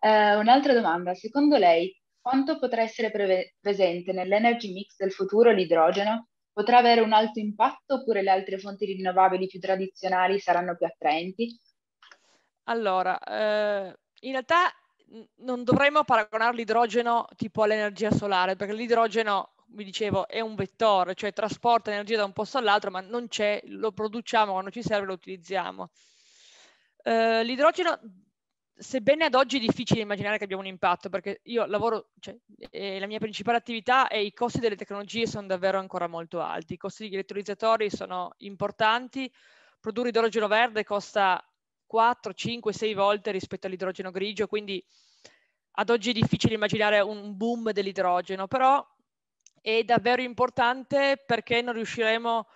Uh, un'altra domanda, secondo lei quanto potrà essere pre- presente nell'energy mix del futuro l'idrogeno? Potrà avere un alto impatto oppure le altre fonti rinnovabili più tradizionali saranno più attraenti? Allora, eh, in realtà non dovremmo paragonare l'idrogeno tipo all'energia solare, perché l'idrogeno, vi dicevo, è un vettore, cioè trasporta energia da un posto all'altro, ma non c'è, lo produciamo quando ci serve, lo utilizziamo. Uh, l'idrogeno, sebbene ad oggi è difficile immaginare che abbia un impatto, perché io lavoro, cioè, la mia principale attività è i costi delle tecnologie sono davvero ancora molto alti, i costi degli elettrolizzatori sono importanti, produrre idrogeno verde costa 4, 5, 6 volte rispetto all'idrogeno grigio, quindi ad oggi è difficile immaginare un boom dell'idrogeno, però è davvero importante perché non riusciremo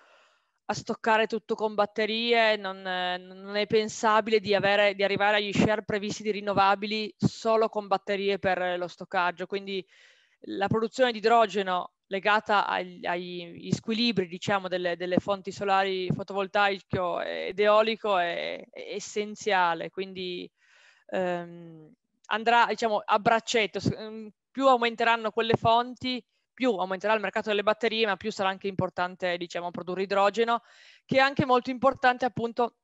a stoccare tutto con batterie, non, non è pensabile di, avere, di, arrivare agli share previsti di rinnovabili solo con batterie per lo stoccaggio, quindi la produzione di idrogeno legata agli, agli squilibri diciamo, delle, delle, fonti solari fotovoltaico eh, ed eolico è, è essenziale, quindi ehm, andrà diciamo, a braccetto, mm, più aumenteranno quelle fonti, più aumenterà il mercato delle batterie, ma più sarà anche importante diciamo, produrre idrogeno, che è anche molto importante appunto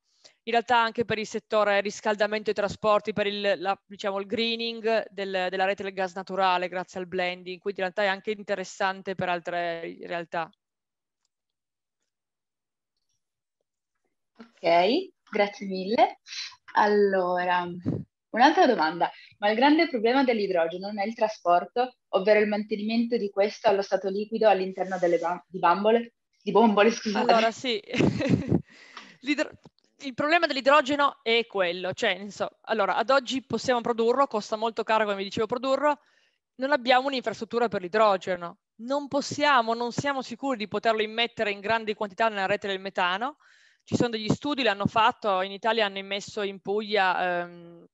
in realtà anche per il settore riscaldamento e trasporti, per il, la, diciamo, il greening del, della rete del gas naturale grazie al blending, quindi in realtà è anche interessante per altre realtà. Ok, grazie mille. Allora, un'altra domanda. Ma il grande problema dell'idrogeno non è il trasporto, ovvero il mantenimento di questo allo stato liquido all'interno delle bam- di bambole? Di bombole, scusate. Allora, sì. L'idro- il problema dell'idrogeno è quello, cioè, so, allora, ad oggi possiamo produrlo, costa molto caro, come vi dicevo, produrlo, non abbiamo un'infrastruttura per l'idrogeno, non possiamo, non siamo sicuri di poterlo immettere in grandi quantità nella rete del metano, ci sono degli studi, l'hanno fatto, in Italia hanno immesso in Puglia ehm,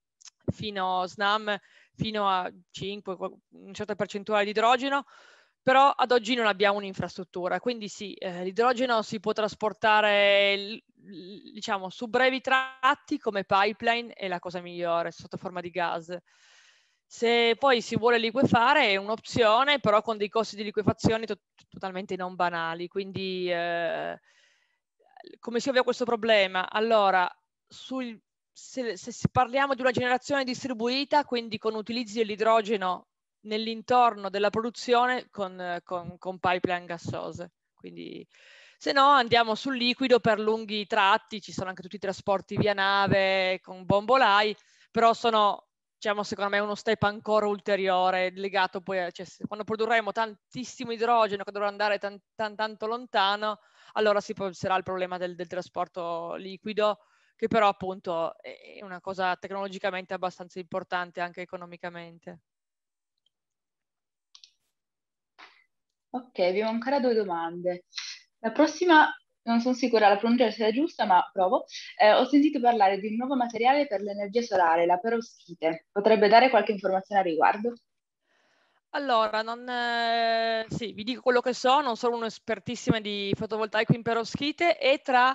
fino a SNAM fino a 5, una certa percentuale di idrogeno, però ad oggi non abbiamo un'infrastruttura, quindi sì, eh, l'idrogeno si può trasportare l- diciamo su brevi tratti come pipeline è la cosa migliore sotto forma di gas. Se poi si vuole liquefare è un'opzione, però con dei costi di liquefazione to- totalmente non banali, quindi eh, come si ovvia questo problema? Allora, sul, se, se parliamo di una generazione distribuita, quindi con utilizzi dell'idrogeno nell'intorno della produzione con, con, con pipeline gassose. Quindi, se no andiamo sul liquido per lunghi tratti, ci sono anche tutti i trasporti via nave con bombolai, però sono, diciamo, secondo me uno step ancora ulteriore legato poi, a, cioè, quando produrremo tantissimo idrogeno che dovrà andare tan, tan, tanto lontano, allora si penserà al problema del, del, trasporto liquido, che però appunto è una cosa tecnologicamente abbastanza importante anche economicamente. Ok, abbiamo ancora due domande. La prossima, non sono sicura la pronuncia sia giusta, ma provo. Eh, ho sentito parlare di un nuovo materiale per l'energia solare, la perovskite. Potrebbe dare qualche informazione a riguardo? Allora, non, eh, sì, vi dico quello che so, non sono un'espertissima di fotovoltaico in perovskite e tra,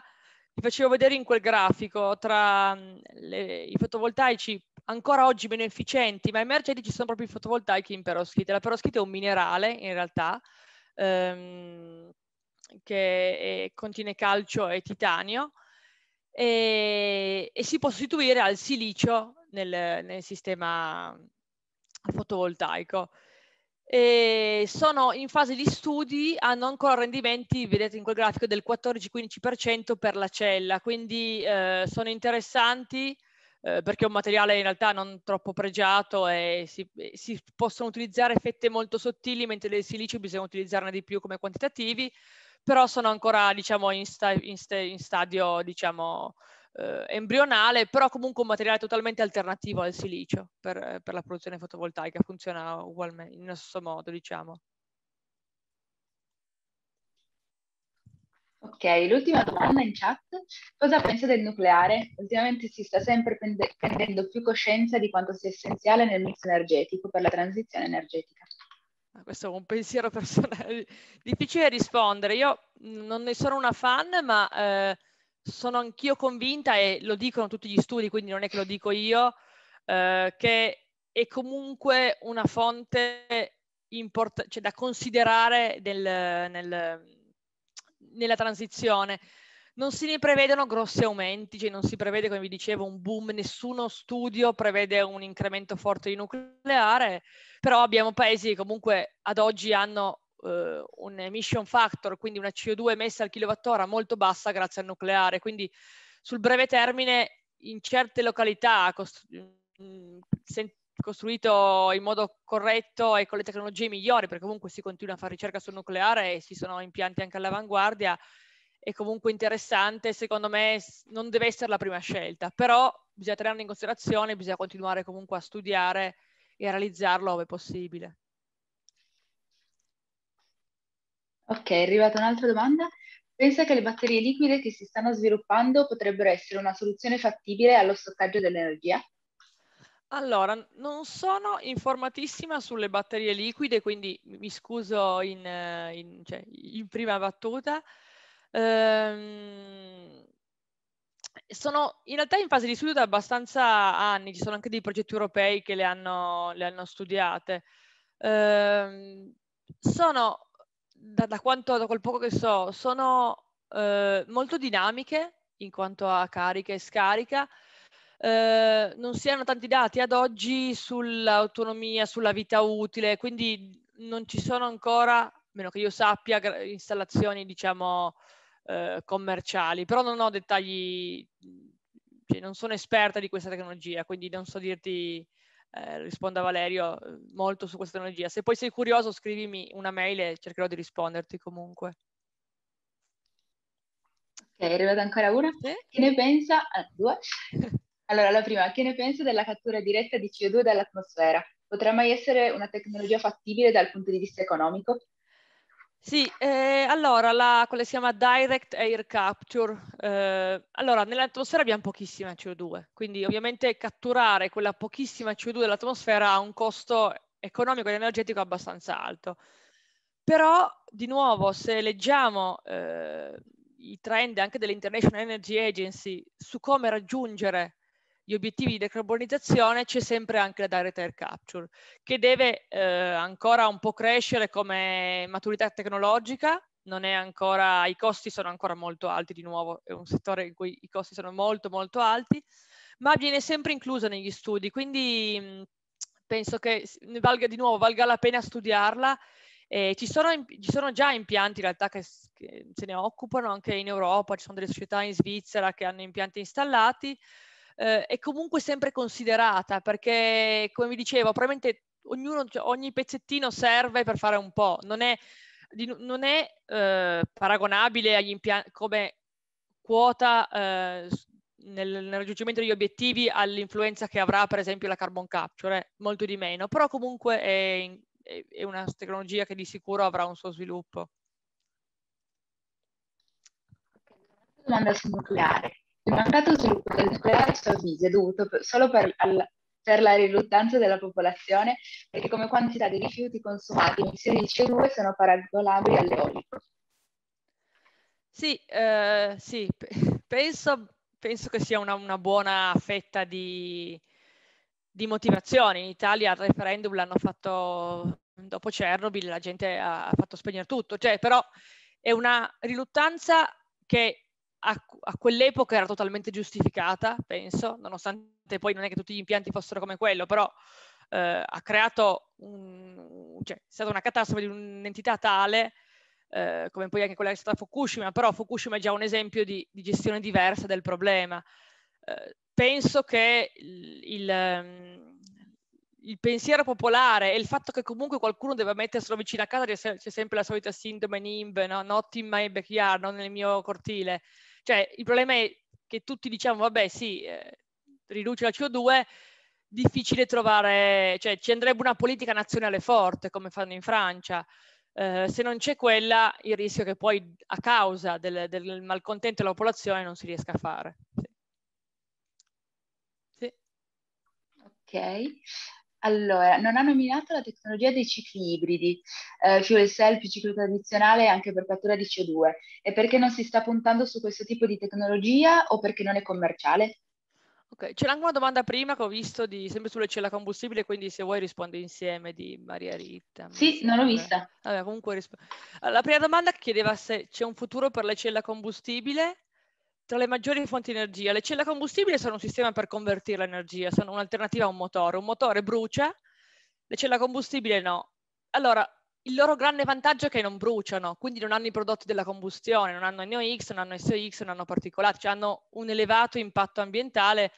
vi facevo vedere in quel grafico, tra mm, le, i fotovoltaici ancora oggi meno efficienti, ma emergenti ci sono proprio i fotovoltaici in perovskite. La perovskite è un minerale in realtà, ehm, che è, eh, contiene calcio e titanio e, e, si può sostituire al silicio nel, nel sistema fotovoltaico. E sono in fase di studi, hanno ancora rendimenti, vedete in quel grafico, del 14-15% per la cella, quindi eh, sono interessanti eh, perché è un materiale in realtà non troppo pregiato e si, si, possono utilizzare fette molto sottili, mentre del silicio bisogna utilizzarne di più come quantitativi, però sono ancora diciamo, in, sta, in, sta, in stadio diciamo, eh, embrionale, però comunque un materiale totalmente alternativo al silicio per, per la produzione fotovoltaica, funziona ugualmente, in stesso modo diciamo. Ok, l'ultima domanda in chat. Cosa pensa del nucleare? Ultimamente si sta sempre prendendo più coscienza di quanto sia essenziale nel mix energetico per la transizione energetica. Ah, questo è un pensiero personale. Difficile rispondere. Io non ne sono una fan, ma eh, sono anch'io convinta, e lo dicono tutti gli studi, quindi non è che lo dico io, eh, che è comunque una fonte import- cioè, da considerare del, nel, nella transizione. Non si ne prevedono grossi aumenti, cioè non si prevede, come vi dicevo, un boom, nessuno studio prevede un incremento forte di nucleare, però abbiamo paesi che comunque ad oggi hanno eh, un emission factor, quindi una CO2 emessa al kilowattora molto bassa grazie al nucleare, quindi sul breve termine in certe località cost- mm, costruito in modo corretto e con le tecnologie migliori, perché comunque si continua a fare ricerca sul nucleare e si sono impianti anche all'avanguardia, è comunque interessante, secondo me non deve essere la prima scelta, però bisogna tenerlo in considerazione, bisogna continuare comunque a studiare e a realizzarlo ove possibile. Ok, è arrivata un'altra domanda. Pensa che le batterie liquide che si stanno sviluppando potrebbero essere una soluzione fattibile allo stoccaggio dell'energia? Allora, non sono informatissima sulle batterie liquide, quindi mi scuso in, in, cioè, in prima battuta. Ehm, sono in realtà in fase di studio da abbastanza anni, ci sono anche dei progetti europei che le hanno, le hanno studiate. Ehm, sono, da, da, quanto, da quel poco che so, sono eh, molto dinamiche in quanto a carica e scarica, eh, non si hanno tanti dati ad oggi sull'autonomia, sulla vita utile, quindi non ci sono ancora, a meno che io sappia, installazioni diciamo eh, commerciali, però non ho dettagli, cioè non sono esperta di questa tecnologia, quindi non so dirti, eh, risponda Valerio, eh, molto su questa tecnologia. Se poi sei curioso scrivimi una mail e cercherò di risponderti comunque. Ok, è arrivata ancora una. Sì. Che ne pensa? Ah, due. Allora, la prima, che ne pensi della cattura diretta di CO2 dall'atmosfera? Potrà mai essere una tecnologia fattibile dal punto di vista economico? Sì, eh, allora, la, quale si chiama Direct Air Capture. Eh, allora, nell'atmosfera abbiamo pochissima CO2, quindi ovviamente catturare quella pochissima CO2 dell'atmosfera ha un costo economico ed energetico abbastanza alto. Però, di nuovo, se leggiamo eh, i trend anche dell'International Energy Agency su come raggiungere gli obiettivi di decarbonizzazione c'è sempre anche la direct air capture, che deve eh, ancora un po' crescere come maturità tecnologica, non è ancora, i costi sono ancora molto alti di nuovo, è un settore in cui i costi sono molto molto alti, ma viene sempre inclusa negli studi, quindi mh, mm, penso che valga, di nuovo valga la pena studiarla eh, ci, sono, ci, sono, già impianti in realtà che, che, se ne occupano anche in Europa, ci sono delle società in Svizzera che hanno impianti installati, eh, è comunque sempre considerata perché, come vi dicevo, probabilmente ognuno, cioè, ogni pezzettino serve per fare un po', non è, di, non è eh, paragonabile agli impianti come quota eh, nel, nel, raggiungimento degli obiettivi all'influenza che avrà per esempio la carbon capture, eh? molto di meno, però comunque è, è, una tecnologia che di sicuro avrà un suo sviluppo. Domanda sul nucleare. Il mancato sviluppo del nucleare sormise è dovuto solo per, al, per la riluttanza della popolazione, perché come quantità di rifiuti consumati emissioni di CO2 sono paragonabili all'eolico. Sì, eh, sì. Penso, penso, che sia una, una buona fetta di, di, motivazioni. In Italia il referendum l'hanno fatto dopo Chernobyl, la gente ha fatto spegnere tutto, cioè, però è una riluttanza che a, a quell'epoca era totalmente giustificata, penso, nonostante poi non è che tutti gli impianti fossero come quello, però eh, ha creato, un, cioè è stata una catastrofe di un'entità tale, eh, come poi anche quella che è stata Fukushima, però Fukushima è già un esempio di, di gestione diversa del problema. Eh, penso che il, il, ehm, il, pensiero popolare e il fatto che comunque qualcuno debba metterselo vicino a casa, c'è sempre la solita sindrome NIMB, no? not in my backyard, non nel mio cortile, cioè, il problema è che tutti diciamo, vabbè, sì, eh, riduce la CO2, difficile trovare, cioè ci andrebbe una politica nazionale forte come fanno in Francia. Eh, se non c'è quella, il rischio è che poi a causa del, del, malcontento della popolazione non si riesca a fare. Sì. Sì. Ok, allora, non ha nominato la tecnologia dei cicli ibridi, eh, fuel cell più ciclo tradizionale anche per cattura di CO2. E perché non si sta puntando su questo tipo di tecnologia o perché non è commerciale? Ok, c'era anche una domanda prima che ho visto di, sempre sulle celle a combustibile, quindi se vuoi rispondi insieme di Maria Ritta. Sì, non l'ho vista. Vabbè, comunque risp- allora, la prima domanda chiedeva se c'è un futuro per le celle a combustibile tra le maggiori fonti di energia. Le celle a combustibile sono un sistema per convertire l'energia, sono un'alternativa a un motore. Un motore brucia, le celle a combustibile no. Allora, il loro grande vantaggio è che non bruciano, quindi non hanno i prodotti della combustione, non hanno NOx, non hanno SOx, non hanno particolato, cioè hanno un elevato impatto ambientale,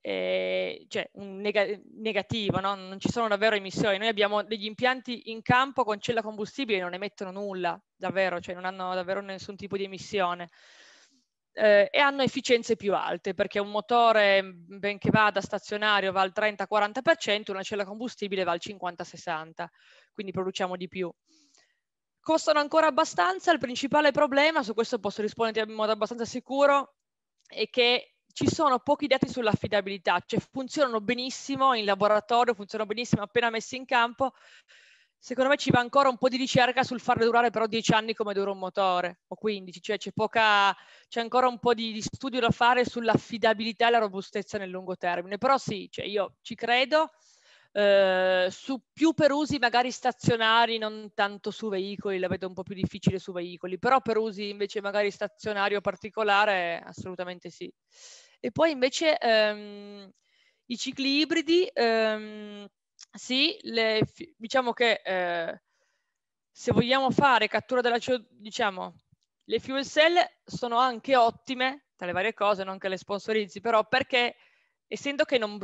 eh, cioè neg- negativo, no? non ci sono davvero emissioni. Noi abbiamo degli impianti in campo con cella combustibile, non emettono nulla, davvero, cioè non hanno davvero nessun tipo di emissione eh, e hanno efficienze più alte perché un motore, mm, benché vada stazionario, va al 30-40%, una cella combustibile va al 50-60%, quindi produciamo di più. Costano ancora abbastanza, il principale problema, su questo posso rispondere in modo abbastanza sicuro, è che ci sono pochi dati sull'affidabilità, cioè funzionano benissimo in laboratorio, funzionano benissimo appena messi in campo, secondo me ci va ancora un po' di ricerca sul farle durare però 10 anni come dura un motore o 15, cioè c'è, poca, c'è ancora un po' di, di, studio da fare sull'affidabilità e la robustezza nel lungo termine, però sì, cioè io ci credo, eh, su più per usi magari stazionari, non tanto su veicoli, la vedo un po' più difficile su veicoli, però per usi invece magari stazionario particolare assolutamente sì. E poi invece ehm, i cicli ibridi... Ehm, sì, le, diciamo che eh, se vogliamo fare cattura della CO2, diciamo, le fuel cell sono anche ottime, tra le varie cose, non che le sponsorizzi, però perché essendo che non,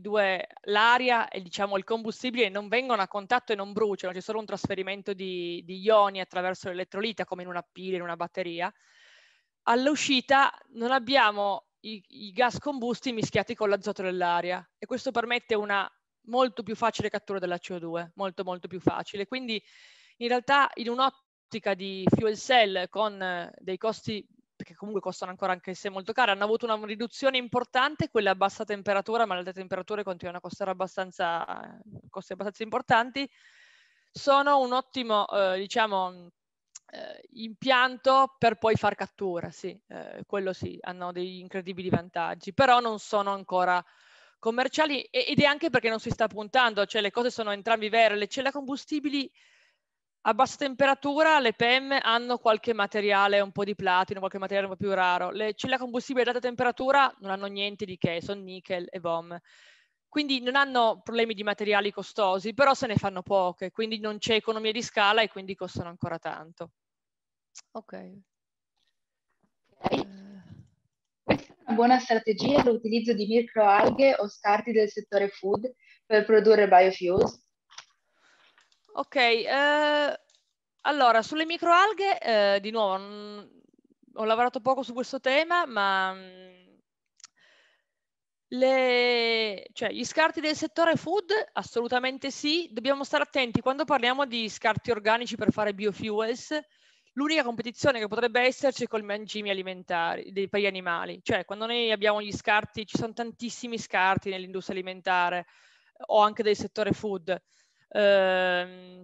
due, l'aria e diciamo, il combustibile non vengono a contatto e non bruciano, c'è solo un trasferimento di, di ioni attraverso l'elettrolita come in una pila, in una batteria, all'uscita non abbiamo i, i gas combusti mischiati con l'azoto dell'aria e questo permette una molto più facile cattura della CO2, molto molto più facile. Quindi in realtà in un'ottica di fuel cell con eh, dei costi perché comunque costano ancora anche se molto cari, hanno avuto una riduzione importante, quella a bassa temperatura, ma le alte temperature continuano a costare abbastanza, costi abbastanza importanti, sono un ottimo, eh, diciamo, eh, impianto per poi far cattura, sì, eh, quello sì, hanno degli incredibili vantaggi, però non sono ancora commerciali ed è anche perché non si sta puntando, cioè le cose sono entrambi vere, le celle cioè a combustibili a bassa temperatura le PM hanno qualche materiale, un po' di platino, qualche materiale un po' più raro. Le celle cioè a combustibile ad alta temperatura non hanno niente di che, sono nickel e bom. Quindi non hanno problemi di materiali costosi, però se ne fanno poche, quindi non c'è economia di scala e quindi costano ancora tanto. Ok. okay buona strategia è l'utilizzo di microalghe o scarti del settore food per produrre biofuels? Ok, eh, allora sulle microalghe, eh, di nuovo, mh, mm, ho lavorato poco su questo tema, ma mh, mm, le, cioè, gli scarti del settore food assolutamente sì, dobbiamo stare attenti quando parliamo di scarti organici per fare biofuels L'unica competizione che potrebbe esserci è i mangimi alimentari, dei, per gli animali, cioè quando noi abbiamo gli scarti, ci sono tantissimi scarti nell'industria alimentare o anche del settore food. Eh,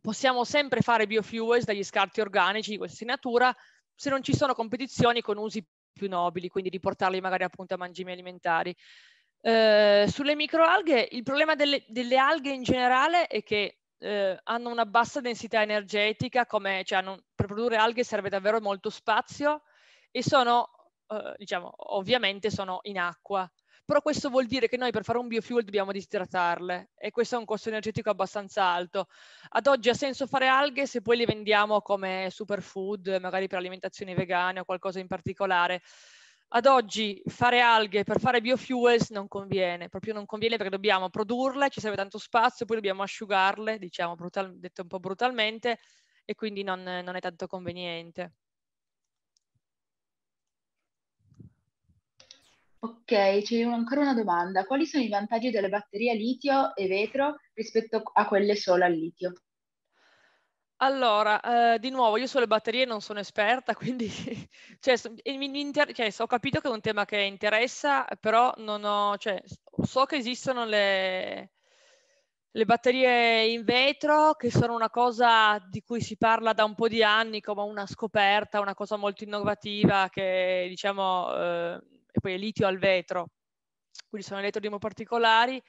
possiamo sempre fare biofuels dagli scarti organici di questa natura se non ci sono competizioni con usi più nobili, quindi riportarli magari appunto a mangimi alimentari. Eh, sulle microalghe, il problema delle, delle alghe in generale è che eh, hanno una bassa densità energetica, come, cioè, non, per produrre alghe serve davvero molto spazio e sono, eh, diciamo, ovviamente sono in acqua. Però questo vuol dire che noi per fare un biofuel dobbiamo disidratarle e questo è un costo energetico abbastanza alto. Ad oggi ha senso fare alghe se poi le vendiamo come superfood, magari per alimentazioni vegane o qualcosa in particolare ad oggi fare alghe per fare biofuels non conviene, proprio non conviene perché dobbiamo produrle, ci serve tanto spazio, poi dobbiamo asciugarle, diciamo, brutal, detto un po' brutalmente, e quindi non, non è tanto conveniente. Ok, c'è ancora una domanda. Quali sono i vantaggi delle batterie a litio e vetro rispetto a quelle solo al litio? Allora, eh, di nuovo, io sulle batterie non sono esperta, quindi cioè, inter- cioè, ho capito che è un tema che interessa, però non ho, cioè, so che esistono le, le batterie in vetro, che sono una cosa di cui si parla da un po' di anni come una scoperta, una cosa molto innovativa che diciamo, eh, e poi è litio al vetro, quindi sono elettrodi particolari.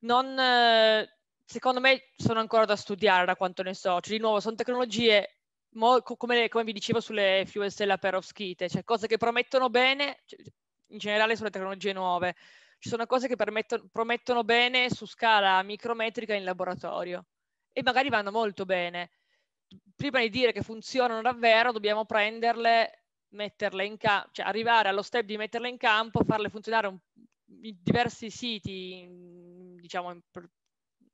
Non, eh, secondo me sono ancora da studiare da quanto ne so. Cioè, di nuovo, sono tecnologie, mo, come, come, vi dicevo sulle fuel cell perovskite, cioè cose che promettono bene, cioè, in generale sulle tecnologie nuove. Ci sono cose che promettono bene su scala micrometrica in laboratorio e magari vanno molto bene. Prima di dire che funzionano davvero, dobbiamo prenderle, metterle in campo, cioè arrivare allo step di metterle in campo, farle funzionare un- in diversi siti, diciamo, in-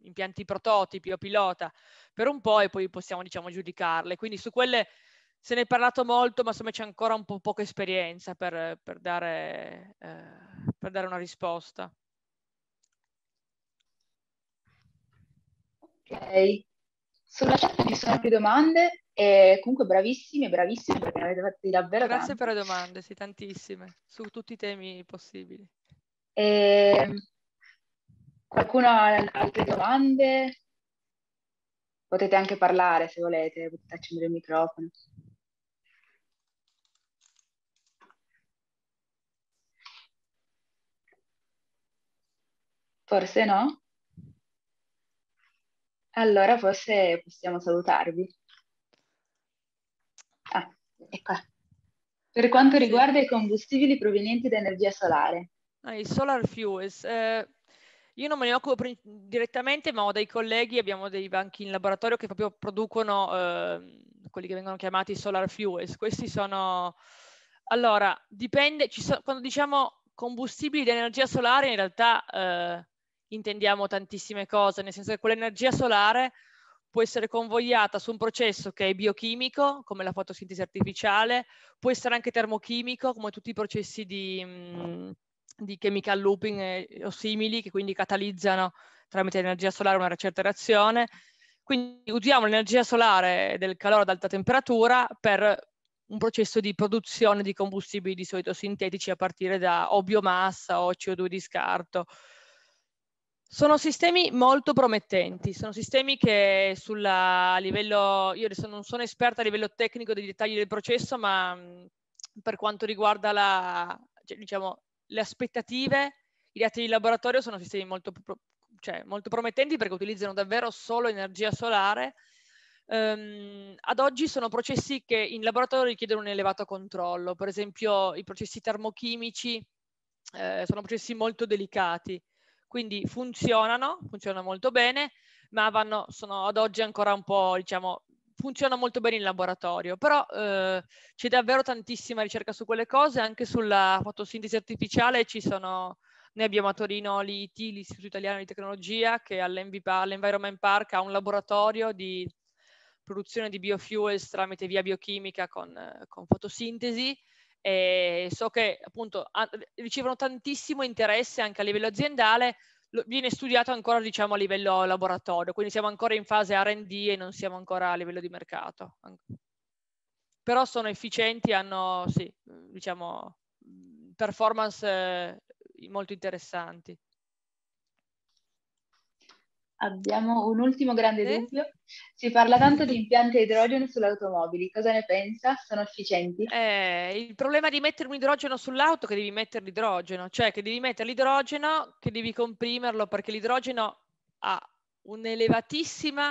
impianti prototipi o pilota per un po' e poi possiamo diciamo giudicarle. Quindi su quelle se ne è parlato molto, ma insomma c'è ancora un po' poca esperienza per, per, dare, eh, per dare, una risposta. Ok, sulla chat ci sono più domande e comunque bravissimi, bravissimi perché avete fatti davvero Grazie tante. per le domande, sì, tantissime, su tutti i temi possibili. E ehm, Qualcuno ha altre domande? Potete anche parlare se volete, potete accendere il microfono. Forse no? Allora forse possiamo salutarvi. Ah, ecco. Per quanto riguarda i combustibili provenienti da energia solare. Ah, I solar fuels. Uh... Io non me ne occupo direttamente, ma ho dei colleghi, abbiamo dei banchi in laboratorio che proprio producono eh, quelli che vengono chiamati solar fuels. Questi sono... Allora, dipende, so, quando diciamo combustibili di energia solare in realtà eh, intendiamo tantissime cose, nel senso che quell'energia solare può essere convogliata su un processo che è biochimico, come la fotosintesi artificiale, può essere anche termochimico, come tutti i processi di... Mh, mm, di chemical looping e, eh, o simili che quindi catalizzano tramite l'energia solare una certa reazione. Quindi usiamo l'energia solare del calore ad alta temperatura per un processo di produzione di combustibili di solito sintetici a partire da o biomassa o CO2 di scarto. Sono sistemi molto promettenti, sono sistemi che sulla, a livello, io adesso non sono esperta a livello tecnico dei dettagli del processo, ma mm, per quanto riguarda la, cioè, diciamo, le aspettative, i dati di laboratorio sono sistemi molto, cioè, molto promettenti perché utilizzano davvero solo energia solare. Um, ad oggi sono processi che in laboratorio richiedono un elevato controllo, per esempio i processi termochimici eh, sono processi molto delicati, quindi funzionano, funzionano molto bene, ma vanno, sono ad oggi ancora un po' diciamo, funziona molto bene in laboratorio, però eh, c'è davvero tantissima ricerca su quelle cose, anche sulla fotosintesi artificiale ci sono, noi abbiamo a Torino l'IT, l'Istituto Italiano di Tecnologia, che all'Environment Park ha un laboratorio di produzione di biofuels tramite via biochimica con, con fotosintesi e so che appunto ricevono tantissimo interesse anche a livello aziendale viene studiato ancora diciamo, a livello laboratorio, quindi siamo ancora in fase RD e non siamo ancora a livello di mercato. Però sono efficienti, hanno sì, diciamo, performance eh, molto interessanti. Abbiamo un ultimo grande dubbio. Si parla tanto di impianti a idrogeno sulle automobili. Cosa ne pensa? Sono efficienti? Eh, il problema di mettere un idrogeno sull'auto è che devi mettere l'idrogeno, cioè che devi mettere l'idrogeno, che devi comprimerlo, perché l'idrogeno ha, ha un elevatissimo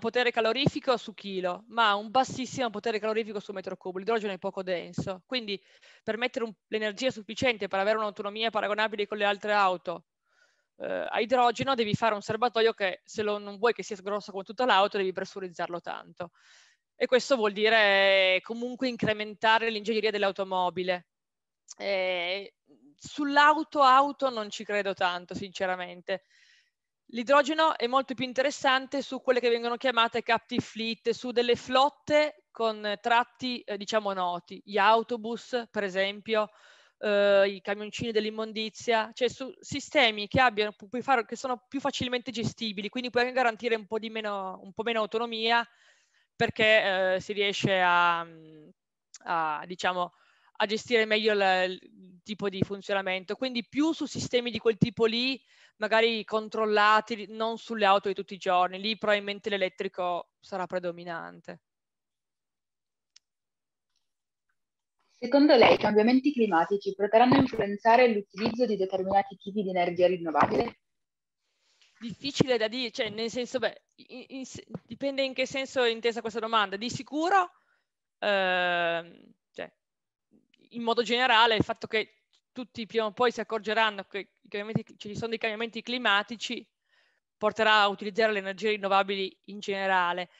potere calorifico su chilo, ma ha un bassissimo potere calorifico su metro cubo. L'idrogeno è poco denso. Quindi per mettere un- l'energia sufficiente per avere un'autonomia paragonabile con le altre auto eh, a idrogeno devi fare un serbatoio che se lo, non vuoi che sia grosso come tutta l'auto devi pressurizzarlo tanto. E questo vuol dire eh, comunque incrementare l'ingegneria dell'automobile. Eh, Sull'auto-auto non ci credo tanto, sinceramente. L'idrogeno è molto più interessante su quelle che vengono chiamate captive fleet, su delle flotte con tratti, eh, diciamo, noti. Gli autobus, per esempio, eh, i camioncini dell'immondizia, cioè su sistemi che, abbiano, fare, che sono più facilmente gestibili, quindi puoi anche garantire un po, meno, un po', meno, autonomia perché eh, si riesce a, mm, a, diciamo, a gestire meglio la, il tipo di funzionamento. Quindi più su sistemi di quel tipo lì, magari controllati, non sulle auto di tutti i giorni, lì probabilmente l'elettrico sarà predominante. Secondo lei i cambiamenti climatici potranno influenzare l'utilizzo di determinati tipi di energia rinnovabile? Difficile da dire, cioè nel senso, beh, in, in, dipende in che senso è intesa questa domanda. Di sicuro, eh, cioè, in modo generale, il fatto che tutti prima o poi si accorgeranno che ci sono dei cambiamenti climatici porterà a utilizzare le energie rinnovabili in generale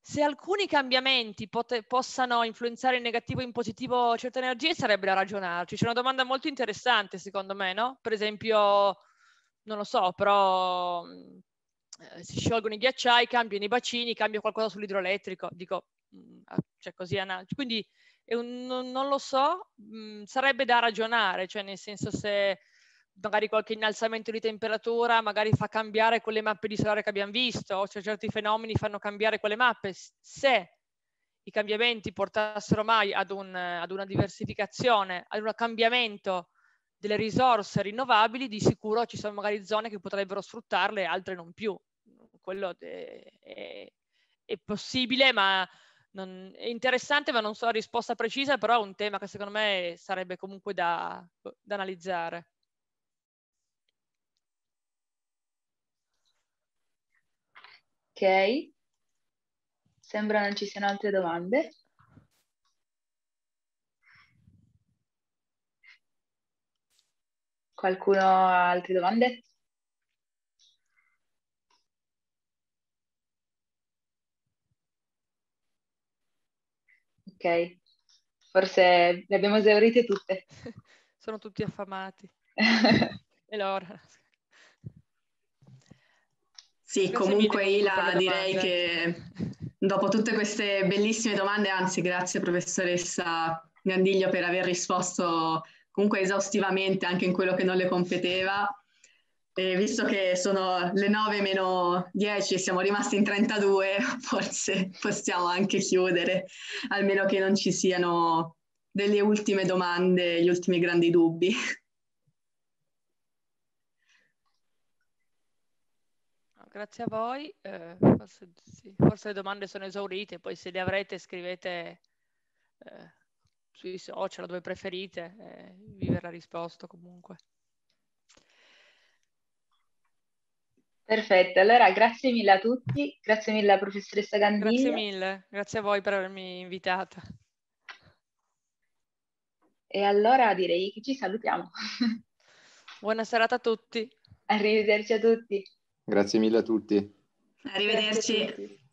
se alcuni cambiamenti pot- possano influenzare in negativo e in positivo certe energie, sarebbe da ragionarci. C'è una domanda molto interessante, secondo me, no? Per esempio, non lo so, però eh, si sciolgono i ghiacciai, cambiano i bacini, cambia qualcosa sull'idroelettrico. Dico, mh, mm, ah, cioè così, Anna. Quindi un, non lo so, mm, sarebbe da ragionare, cioè nel senso se magari qualche innalzamento di temperatura magari fa cambiare quelle mappe di solare che abbiamo visto, cioè certi fenomeni fanno cambiare quelle mappe. Se i cambiamenti portassero mai ad, un, ad una diversificazione, ad un cambiamento delle risorse rinnovabili, di sicuro ci sono magari zone che potrebbero sfruttarle, e altre non più. Quello è, eh, è, è possibile, ma non, è interessante, ma non so la risposta precisa, però è un tema che secondo me sarebbe comunque da, boh, da analizzare. Ok, sembra non ci siano altre domande. Qualcuno ha altre domande? Ok, forse le abbiamo esaurite tutte. Sono tutti affamati. E l'ora. Sì, Grazie comunque Ila direi che dopo tutte queste bellissime domande, anzi grazie professoressa Gandiglio per aver risposto comunque esaustivamente anche in quello che non le competeva. E visto che sono le 9 meno 10 e siamo rimasti in 32, forse possiamo anche chiudere, almeno che non ci siano delle ultime domande, gli ultimi grandi dubbi. grazie a voi. Eh, forse, sì. forse, le domande sono esaurite, poi se le avrete scrivete eh, sui social dove preferite, eh, vi verrà risposto comunque. Perfetto, allora grazie mille a tutti, grazie mille alla professoressa Gandini. Grazie mille, grazie a voi per avermi invitata. E allora direi che ci salutiamo. Buona serata a tutti. Arrivederci a tutti. Grazie mille a tutti. Arrivederci.